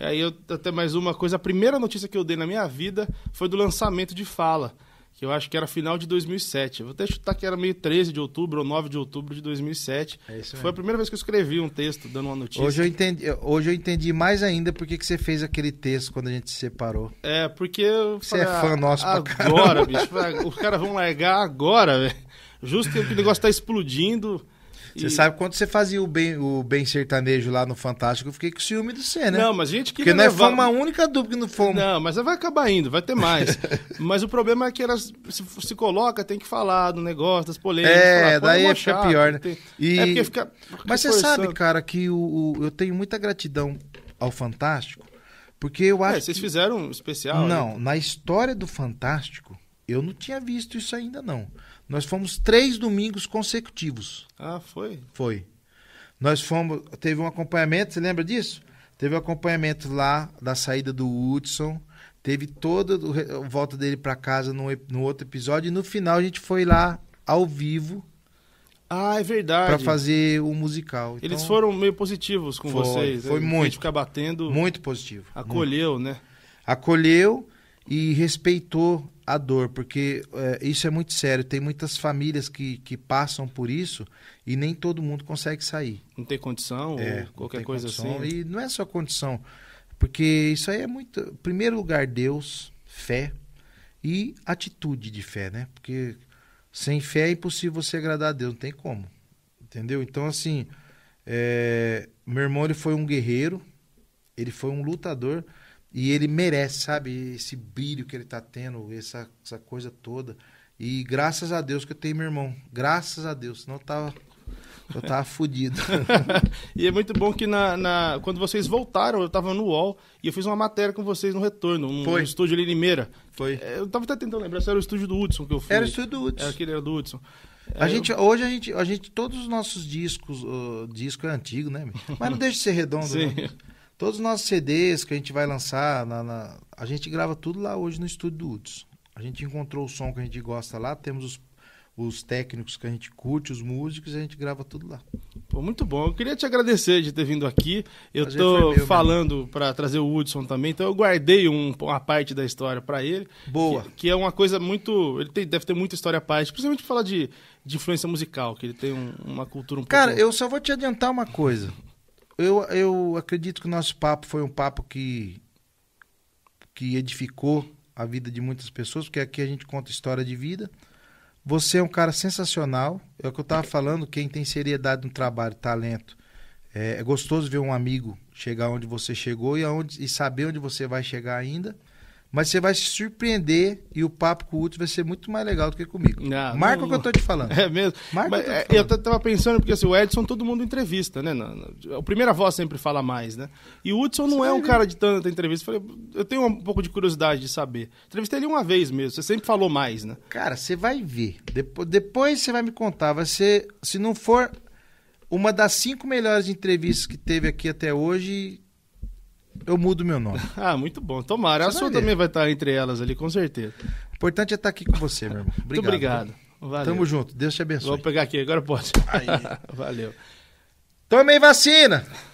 Aí eu até mais uma coisa, a primeira notícia que eu dei na minha vida foi do lançamento de Fala, que eu acho que era final de 2007. Eu vou até chutar que era meio 13 de outubro ou 9 de outubro de 2007. É isso Foi a primeira vez que eu escrevi um texto dando uma notícia. Hoje eu entendi, hoje eu entendi mais ainda por que você fez aquele texto quando a gente se separou. É, porque eu falei, Você é fã nosso ah, agora, pra bicho. Os caras vão largar agora, velho. Justo que o negócio tá explodindo você e... sabe quando você fazia o bem, o bem sertanejo lá no Fantástico, eu fiquei com ciúme do C, né? Não, mas a gente que Porque nós levar... fomos uma única dupla que não fomos. Não, mas vai acabar indo, vai ter mais. mas o problema é que elas se, se coloca, tem que falar do negócio, das polêmicas. É, falar, daí é, é pior, né? Tem... E... É porque fica. Porque mas você sabe, cara, que o, o, eu tenho muita gratidão ao Fantástico, porque eu é, acho. É, vocês que... fizeram um especial? Não, aí. na história do Fantástico, eu não tinha visto isso ainda, não. Nós fomos três domingos consecutivos. Ah, foi? Foi. Nós fomos. Teve um acompanhamento, você lembra disso? Teve um acompanhamento lá da saída do Hudson. Teve toda a volta dele para casa no, no outro episódio. E no final a gente foi lá ao vivo. Ah, é verdade. Pra fazer o musical. Então, Eles foram meio positivos com foi, vocês. Né? Foi né? muito. ficar batendo. Muito positivo. Acolheu, muito. né? Acolheu e respeitou a dor, porque é, isso é muito sério. Tem muitas famílias que, que passam por isso e nem todo mundo consegue sair. Não tem condição é, qualquer coisa condição, assim? E não é só condição, porque isso aí é muito. Em primeiro lugar, Deus, fé e atitude de fé, né? Porque sem fé é impossível você agradar a Deus, não tem como. Entendeu? Então, assim, é, meu irmão ele foi um guerreiro, ele foi um lutador. E ele merece, sabe? Esse brilho que ele tá tendo, essa, essa coisa toda. E graças a Deus que eu tenho meu irmão. Graças a Deus. Senão eu tava, eu tava fudido. e é muito bom que na, na, quando vocês voltaram, eu tava no UOL e eu fiz uma matéria com vocês no retorno. Um, Foi. um estúdio ali em Limeira. Foi. É, eu tava até tentando lembrar se era o estúdio do Hudson que eu fui. Era o estúdio do Hudson. Era é, aquele era do Hudson. A é, gente, eu... hoje a gente, a gente, todos os nossos discos, o disco é antigo, né? Mas não deixa de ser redondo, Sim. Não. Né? Todos os nossos CDs que a gente vai lançar, na, na, a gente grava tudo lá hoje no estúdio do Uds. A gente encontrou o som que a gente gosta lá, temos os, os técnicos que a gente curte, os músicos, a gente grava tudo lá. Pô, muito bom. Eu queria te agradecer de ter vindo aqui. Eu estou falando para trazer o Hudson também, então eu guardei um, uma parte da história para ele. Boa. Que, que, é uma coisa muito. Ele tem, deve ter muita história à parte, principalmente para falar de, de influência musical, que ele tem um, uma cultura um Cara, pouco... eu só vou te adiantar uma coisa eu, eu acredito que o nosso papo foi um papo que, que edificou a vida de muitas pessoas, porque aqui a gente conta história de vida. Você é um cara sensacional. É o que eu estava falando, quem tem seriedade no trabalho, talento. É, é, gostoso ver um amigo chegar onde você chegou e, aonde, e saber onde você vai chegar ainda. Mas você vai se surpreender e o papo com o Uti vai ser muito mais legal do que comigo. Não, ah, Marca não, o que eu tô te falando. É mesmo. Marca Mas, é, eu, tô eu tava pensando, porque assim, o Edson todo mundo entrevista, né? A primeira voz sempre fala mais, né? E o Hudson não é um cara de tanta entrevista. Eu, falei, eu tenho um pouco de curiosidade de saber. Entrevistei ele uma vez mesmo, você sempre falou mais, né? Cara, você vai ver. Depois, depois você vai me contar. Vai ser, se não for uma das cinco melhores entrevistas que teve aqui até hoje, eu mudo meu nome. ah, muito bom. Tomara. Você a sua também vai estar entre elas ali, com certeza. O importante é estar aqui com você, meu irmão. Obrigado. Muito obrigado. Valeu. Tamo junto. Deus te abençoe. Vou pegar aqui, agora pode. Valeu. Tomei vacina!